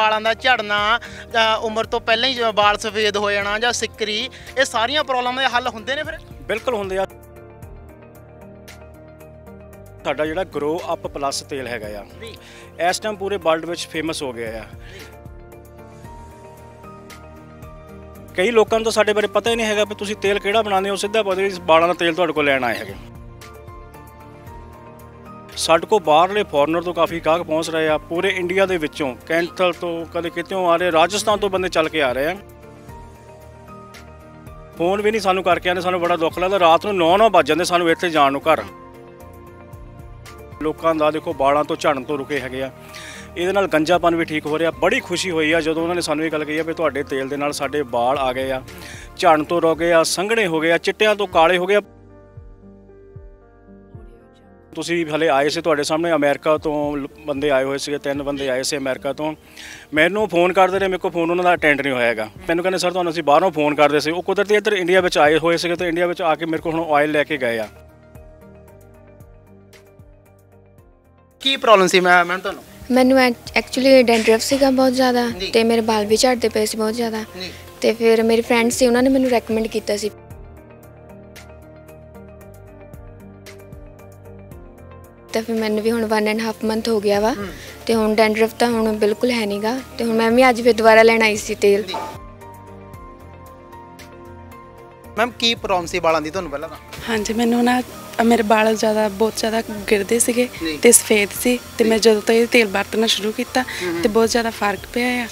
ਵਾਲਾਂ ਦਾ ਝੜਨਾ ਉਮਰ ਤੋਂ ਪਹਿਲਾਂ ਹੀ ਵਾਲ ਸਫੇਦ ਹੋ ਜਾਣਾ ਜਾਂ ਸਿੱਕਰੀ ਇਹ ਸਾਰੀਆਂ ਪ੍ਰੋਬਲਮਾਂ ਦੇ ਹੱਲ ਹੁੰਦੇ ਨੇ ਫਿਰ ਬਿਲਕੁਲ ਹੁੰਦੇ ਆ ਸਾਡਾ ਜਿਹੜਾ ਗਰੋ ਅਪ ਪਲੱਸ ਤੇਲ ਹੈਗਾ ਆ ਜੀ ਇਸ ਟਾਈਮ ਪੂਰੇ ਵਰਲਡ ਵਿੱਚ ਫੇਮਸ ਹੋ ਗਿਆ ਆ ਕਈ ਲੋਕਾਂ ਨੂੰ ਤਾਂ ਸਾਡੇ ਬਾਰੇ ਪਤਾ ਹੀ ਨਹੀਂ ਹੈਗਾ ਵੀ ਤੁਸੀਂ ਤੇਲ ਕਿਹੜਾ ਬਣਾਉਂਦੇ ਹੋ ਸਿੱਧਾ ਪਤਾ ਵਾਲਾਂ ਦਾ ਤੇਲ ਤੁਹਾਡੇ ਕੋਲ ਲੈਣ ਆਏ ਹੈਗੇ ਸਾਡੇ ਕੋ ਬਾਹਰਲੇ ਫੋਰਨਰ ਤੋਂ ਕਾਫੀ ਗਾਹਕ ਪਹੁੰਚ ਰਹੇ ਆ ਪੂਰੇ ਇੰਡੀਆ ਦੇ ਵਿੱਚੋਂ ਕੈਂਥਲ ਤੋਂ ਕਦੇ ਕਿਤੇੋਂ ਆ ਰਹੇ ਰਾਜਸਥਾਨ ਤੋਂ ਬੰਦੇ ਚੱਲ ਕੇ ਆ ਰਹੇ ਆ ਫੋਨ ਵੀ ਨਹੀਂ ਸਾਨੂੰ ਕਰਕੇ ਆਨੇ ਸਾਨੂੰ ਬੜਾ ਦੁੱਖ ਲੱਗਦਾ ਰਾਤ ਨੂੰ 9-9 ਵੱਜ ਜਾਂਦੇ ਸਾਨੂੰ ਇੱਥੇ ਜਾਣ ਨੂੰ ਘਰ ਲੋਕਾਂ ਦਾ ਦੇਖੋ ਬਾਲਾਂ ਤੋਂ ਝੜਨ ਤੋਂ ਰੁਕੇ ਹੈਗੇ ਆ ਇਹਦੇ ਨਾਲ ਗੰਜਾਪਨ ਵੀ ਠੀਕ ਹੋ ਰਿਹਾ ਬੜੀ ਖੁਸ਼ੀ ਹੋਈ ਆ ਜਦੋਂ ਉਹਨਾਂ ਨੇ ਸਾਨੂੰ ਇਹ ਗੱਲ ਕਹੀ ਆ ਵੀ ਤੁਹਾਡੇ ਤੇਲ ਦੇ ਨਾਲ ਸਾਡੇ ਬਾਲ ਆ ਗਏ ਆ ਝੜਨ ਤੋਂ ਰੁਕੇ ਆ ਸੰਘਣੇ ਹੋ ਗਏ ਆ ਚਿੱਟਿਆਂ ਤੋਂ ਕਾਲੇ ਹੋ ਗਏ ਆ ਤੁਸੀਂ ਹਲੇ ਆਏ ਸੀ ਤੁਹਾਡੇ ਸਾਹਮਣੇ ਅਮਰੀਕਾ ਤੋਂ ਬੰਦੇ ਆਏ ਹੋਏ ਸੀਗੇ ਤਿੰਨ ਬੰਦੇ ਆਏ ਸੀ ਅਮਰੀਕਾ ਤੋਂ ਮੈਨੂੰ ਫੋਨ ਕਰਦੇ ਰਹੇ ਮੇਰੇ ਕੋਲ ਫੋਨ ਉਹਨਾਂ ਦਾ ਅਟੈਂਡ ਨਹੀਂ ਹੋਇਆਗਾ ਮੈਨੂੰ ਕਹਿੰਦੇ ਸਰ ਤੁਹਾਨੂੰ ਅਸੀਂ ਬਾਹਰੋਂ ਫੋਨ ਕਰਦੇ ਸੀ ਉਹ ਕੁਦਰਤੀ ਇੱਧਰ ਇੰਡੀਆ ਵਿੱਚ ਆਏ ਹੋਏ ਸੀਗੇ ਤੇ ਇੰਡੀਆ ਵਿੱਚ ਆ ਕੇ ਮੇਰੇ ਕੋਲ ਹੁਣ ਆਇਲ ਲੈ ਕੇ ਗਏ ਆ ਕੀ ਪ੍ਰੋਬਲਮ ਸੀ ਮੈਂ ਮੈਂ ਤੁਹਾਨੂੰ ਮੈਨੂੰ ਐਕਚੁਅਲੀ ਡੈਂਡਰਫ ਸੀਗਾ ਬਹੁਤ ਜ਼ਿਆਦਾ ਤੇ ਮੇਰੇ ਵਾਲ ਵੀ ਝੜਦੇ ਪਏ ਸੀ ਬਹੁਤ ਜ਼ਿਆਦਾ ਤੇ ਫਿਰ ਮੇਰੇ ਫਰੈਂਡ ਸੀ ਉਹਨਾਂ ਨੇ ਮੈਨੂੰ ਰეკਮੈਂਡ ਕੀਤਾ ਸੀ ਤੇ ਫਿਰ ਮੈਨੂੰ ਵੀ ਹੁਣ 1 ਐਂਡ ਹਾਫ ਮੰਥ ਹੋ ਗਿਆ ਵਾ ਤੇ ਹੁਣ ਡੈਂਡਰਫ ਤਾਂ ਹੁਣ ਬਿਲਕੁਲ ਹੈ ਨਹੀਂਗਾ ਤੇ ਹੁਣ ਮੈਂ ਵੀ ਅੱਜ ਫਿਰ ਦੁਬਾਰਾ ਲੈਣ ਆਈ ਸੀ ਤੇਲ ਮੈਮ ਕੀ ਪ੍ਰੋਬਲਮ ਸੀ ਵਾਲਾਂ ਦੀ ਤੁਹਾਨੂੰ ਪਹਿਲਾਂ ਤਾਂ ਹਾਂਜੀ ਮੈਨੂੰ ਨਾ ਮੇਰੇ ਵਾਲ ਜ਼ਿਆਦਾ ਬਹੁਤ ਜ਼ਿਆਦਾ ਗਿਰਦੇ ਸੀਗੇ ਤੇ ਸਫੇਦ ਸੀ ਤੇ ਮੈਂ ਜਦੋਂ ਤੋਂ ਇਹ ਤੇਲ ਵਰਤਣਾ ਸ਼ੁਰੂ ਕੀਤਾ ਤੇ ਬਹੁਤ ਜ਼ਿਆਦਾ ਫਰਕ ਪਿਆ ਆ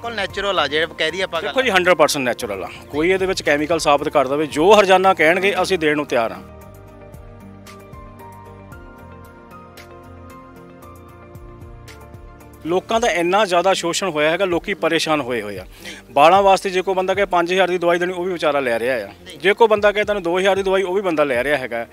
ਬਿਲਕੁਲ ਨੇਚਰਲ ਆ ਜਿਹੜੇ ਕਹਿ ਦੀ ਆਪਾਂ ਦੇਖੋ ਜੀ 100% ਨੇਚਰਲ ਆ ਕੋਈ ਇਹਦੇ ਵਿੱਚ ਕੈਮੀਕਲ ਸਾਬਤ ਕਰ ਦਵੇ ਜੋ ਹਰਜਾਨਾ ਕਹਿਣਗੇ ਅਸੀਂ ਦੇਣ ਨੂੰ ਤਿਆਰ ਆ ਲੋਕਾਂ ਦਾ ਇੰਨਾ ਜ਼ਿਆਦਾ ਸ਼ੋਸ਼ਣ ਹੋਇਆ ਹੈਗਾ ਲੋਕੀ ਪਰੇਸ਼ਾਨ ਹੋਏ ਹੋਏ ਆ ਬਾਲਾਂ ਵਾਸਤੇ ਜੇ ਕੋ ਬੰਦਾ ਕਹੇ 5000 ਦੀ ਦਵਾਈ ਦੇਣੀ ਉਹ ਵੀ ਵਿਚਾਰਾ ਲੈ ਰਿਹਾ ਆ ਜੇ ਕੋ ਬੰਦਾ ਕਹੇ ਤੁਹਾਨੂੰ 2000 ਦੀ ਦਵਾਈ ਉਹ ਵੀ ਬੰਦਾ ਲੈ ਰਿਹਾ ਹੈਗਾ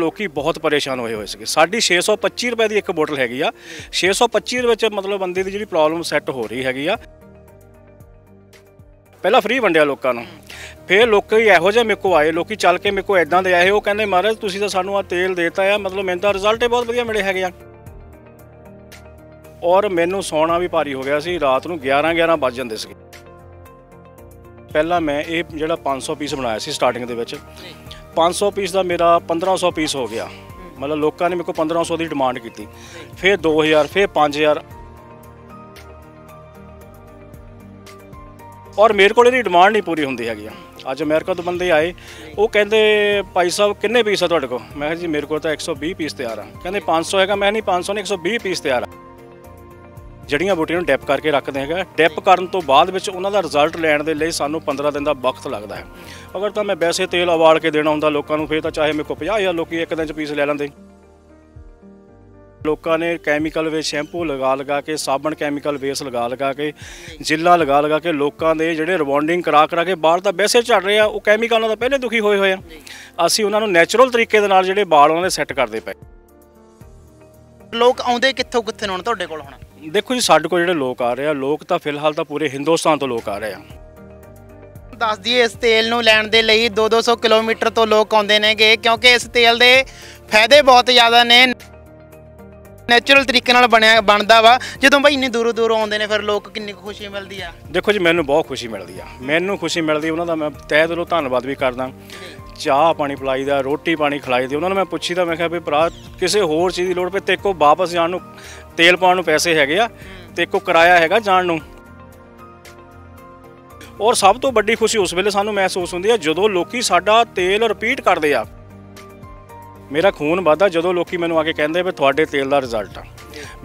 ਲੋਕੀ ਬਹੁਤ ਪਰੇਸ਼ਾਨ ਹੋਏ ਹੋਏ ਸੀਗੇ ਸਾਡੀ 625 ਰੁਪਏ ਦੀ ਇੱਕ ਬੋਟਲ ਹੈਗੀ ਆ 625 ਦੇ ਵਿੱਚ ਮਤਲਬ ਬੰਦੇ ਦੀ ਜਿਹੜੀ ਪ੍ਰੋਬਲਮ ਸੈੱਟ ਹੋ ਰਹੀ ਹੈਗੀ ਆ ਪਹਿਲਾਂ ਫ੍ਰੀ ਵੰਡਿਆ ਲੋਕਾਂ ਨੂੰ ਫੇਰ ਲੋਕੀ ਇਹੋ ਜਿਹਾ ਮੇਕੋ ਆਏ ਲੋਕੀ ਚੱਲ ਕੇ ਮੇਕੋ ਐਦਾਂ ਦੇ ਆਏ ਉਹ ਕਹਿੰਦੇ ਮਹਾਰਾਜ ਤੁਸੀਂ ਤਾਂ ਸਾਨੂੰ ਆ ਤੇਲ ਦੇਤਾ ਆ ਮਤਲਬ ਮੈਨੂੰ ਤਾਂ ਰਿਜ਼ਲਟ ਹੀ ਬਹੁਤ ਵਧੀਆ ਮਿਲੇ ਹੈਗੇ ਆ ਔਰ ਮੈਨੂੰ ਸੌਣਾ ਵੀ ਭਾਰੀ ਹੋ ਗਿਆ ਸੀ ਰਾਤ ਨੂੰ 11 11 ਵੱਜ ਜਾਂਦੇ ਸੀ ਪਹਿਲਾਂ ਮੈਂ ਇਹ ਜਿਹੜਾ 500 ਪੀਸ ਬਣਾਇਆ ਸੀ ਸਟਾਰਟਿੰਗ ਦੇ ਵਿੱਚ 500 ਪੀਸ ਦਾ ਮੇਰਾ 1500 ਪੀਸ ਹੋ ਗਿਆ ਮਤਲਬ ਲੋਕਾਂ ਨੇ ਮੇਰੇ ਕੋਲ 1500 ਦੀ ਡਿਮਾਂਡ ਕੀਤੀ ਫਿਰ 2000 ਫਿਰ 5000 ਔਰ ਮੇਰੇ ਕੋਲ ਇਹਦੀ ਡਿਮਾਂਡ ਨਹੀਂ ਪੂਰੀ ਹੁੰਦੀ ਹੈਗੀ ਅੱਜ ਅਮਰੀਕਾ ਤੋਂ ਬੰਦੇ ਆਏ ਉਹ ਕਹਿੰਦੇ ਭਾਈ ਸਾਹਿਬ ਕਿੰਨੇ ਪੀਸ ਆ ਤੁਹਾਡੇ ਕੋਲ ਮੈਂ ਕਿਹਾ ਜੀ ਮੇਰੇ ਕੋਲ ਤਾਂ 120 ਪੀਸ ਤਿਆਰ ਆ ਕਹਿੰਦੇ 500 ਹੈਗਾ ਮੈਂ ਨਹੀਂ 500 ਨਹੀਂ 120 ਪੀਸ ਤਿਆਰ ਆ ਜੜੀਆਂ ਬੂਟੀਆਂ ਨੂੰ ਡੈਪ ਕਰਕੇ ਰੱਖਦੇ ਹੈਗਾ ਡੈਪ ਕਰਨ ਤੋਂ ਬਾਅਦ ਵਿੱਚ ਉਹਨਾਂ ਦਾ ਰਿਜ਼ਲਟ ਲੈਣ ਦੇ ਲਈ ਸਾਨੂੰ 15 ਦਿਨ ਦਾ ਵਕਤ ਲੱਗਦਾ ਹੈ ਅਗਰ ਤਾਂ ਮੈਂ ਵੈਸੇ ਤੇਲ ਉਬਾਲ ਕੇ ਦੇਣਾ ਹੁੰਦਾ ਲੋਕਾਂ ਨੂੰ ਫੇਰ ਤਾਂ ਚਾਹੇ ਮੇਰੇ ਕੋਲ 50000 ਲੋਕੀ ਇੱਕ ਦਿਨ ਚ ਪੀਸ ਲੈ ਲੈਂਦੇ ਲੋਕਾਂ ਨੇ ਕੈਮੀਕਲ ਵੇ ਸ਼ੈਂਪੂ ਲਗਾ ਲਗਾ ਕੇ ਸਾਬਣ ਕੈਮੀਕਲ ਵੇਸ ਲਗਾ ਲਗਾ ਕੇ ਜਿੱਲਾ ਲਗਾ ਲਗਾ ਕੇ ਲੋਕਾਂ ਦੇ ਜਿਹੜੇ ਰਿਬੌਂਡਿੰਗ ਕਰਾ ਕਰਾ ਕੇ ਬਾਲ ਤਾਂ ਵੈਸੇ ਝੜ ਰਹੇ ਆ ਉਹ ਕੈਮੀਕਲਾਂ ਦਾ ਪਹਿਲੇ ਦੁਖੀ ਹੋਏ ਹੋਏ ਆ ਅਸੀਂ ਉਹਨਾਂ ਨੂੰ ਨੇਚਰਲ ਤਰੀਕੇ ਦੇ ਨਾਲ ਜਿਹੜੇ ਬਾਲ ਉਹਨਾਂ ਦੇ ਸੈੱਟ ਕਰਦੇ ਪਏ ਲੋਕ ਆਉਂਦੇ ਕਿੱਥੋਂ ਕਿੱਥੇ ਨੂੰ ਤੁਹਾਡੇ ਕੋਲ ਹੁਣ ਦੇਖੋ ਜੀ ਸਾਡੇ ਕੋਲ ਜਿਹੜੇ ਲੋਕ ਆ ਰਹੇ ਆ ਲੋਕ ਤਾਂ ਫਿਲਹਾਲ ਤਾਂ ਪੂਰੇ ਹਿੰਦੁਸਤਾਨ ਤੋਂ ਲੋਕ ਆ ਰਹੇ ਆ ਦੱਸ ਦਈਏ ਇਸ ਤੇਲ ਨੂੰ ਲੈਣ ਦੇ ਲਈ 2-200 ਕਿਲੋਮੀਟਰ ਤੋਂ ਲੋਕ ਆਉਂਦੇ ਨੇਗੇ ਕਿਉਂਕਿ ਇਸ ਤੇਲ ਦੇ ਫਾਇਦੇ ਬਹੁਤ ਜ਼ਿਆਦਾ ਨੇ ਨੇਚਰਲ ਤਰੀਕੇ ਨਾਲ ਬਣਿਆ ਬਣਦਾ ਵਾ ਜਦੋਂ ਭਾਈ ਇੰਨੇ ਦੂਰੋਂ ਦੂਰੋਂ ਆਉਂਦੇ ਨੇ ਫਿਰ ਲੋਕ ਕਿੰਨੀ ਖੁਸ਼ੀ ਮਿਲਦੀ ਆ ਦੇਖੋ ਜੀ ਮੈਨੂੰ ਬਹੁਤ ਖੁਸ਼ੀ ਮਿਲਦੀ ਆ ਮੈਨੂੰ ਖੁਸ਼ੀ ਮਿਲਦੀ ਉਹਨਾਂ ਦਾ ਮੈਂ ਤਹਿ ਦਿਲੋਂ ਧੰਨਵਾਦ ਵੀ ਕਰਦਾ ਚਾਹ ਪਾਣੀ ਪਲਾਈ ਦਾ ਰੋਟੀ ਪਾਣੀ ਖਿਲਾਈ ਦੀ ਉਹਨਾਂ ਨੂੰ ਮੈਂ ਪੁੱਛੀ ਤਾਂ ਮੈਂ ਕਿਹਾ ਵੀ ਭਰਾ ਕਿਸੇ ਹੋਰ ਚੀਜ਼ ਦੀ ਲੋੜ ਪਏ ਤੇ ਕੋ ਵਾਪਸ ਜਾਣ ਨੂੰ ਤੇਲ ਪਾਉਣ ਨੂੰ ਪੈਸੇ ਹੈਗੇ ਆ ਤੇ ਇੱਕੋ ਕਿਰਾਇਆ ਹੈਗਾ ਜਾਣ ਨੂੰ ਔਰ ਸਭ ਤੋਂ ਵੱਡੀ ਖੁਸ਼ੀ ਉਸ ਵੇਲੇ ਸਾਨੂੰ ਮਹਿਸੂਸ ਹੁੰਦੀ ਹੈ ਜਦੋਂ ਲੋਕੀ ਸਾਡਾ ਤੇਲ ਰਿਪੀਟ ਕਰਦੇ ਆ ਮੇਰਾ ਖੂਨ ਵੱਧਦਾ ਜਦੋਂ ਲੋਕੀ ਮੈਨੂੰ ਆ ਕੇ ਕਹਿੰਦੇ ਵੀ ਤੁਹਾਡੇ ਤੇਲ ਦਾ ਰਿਜ਼ਲਟ ਆ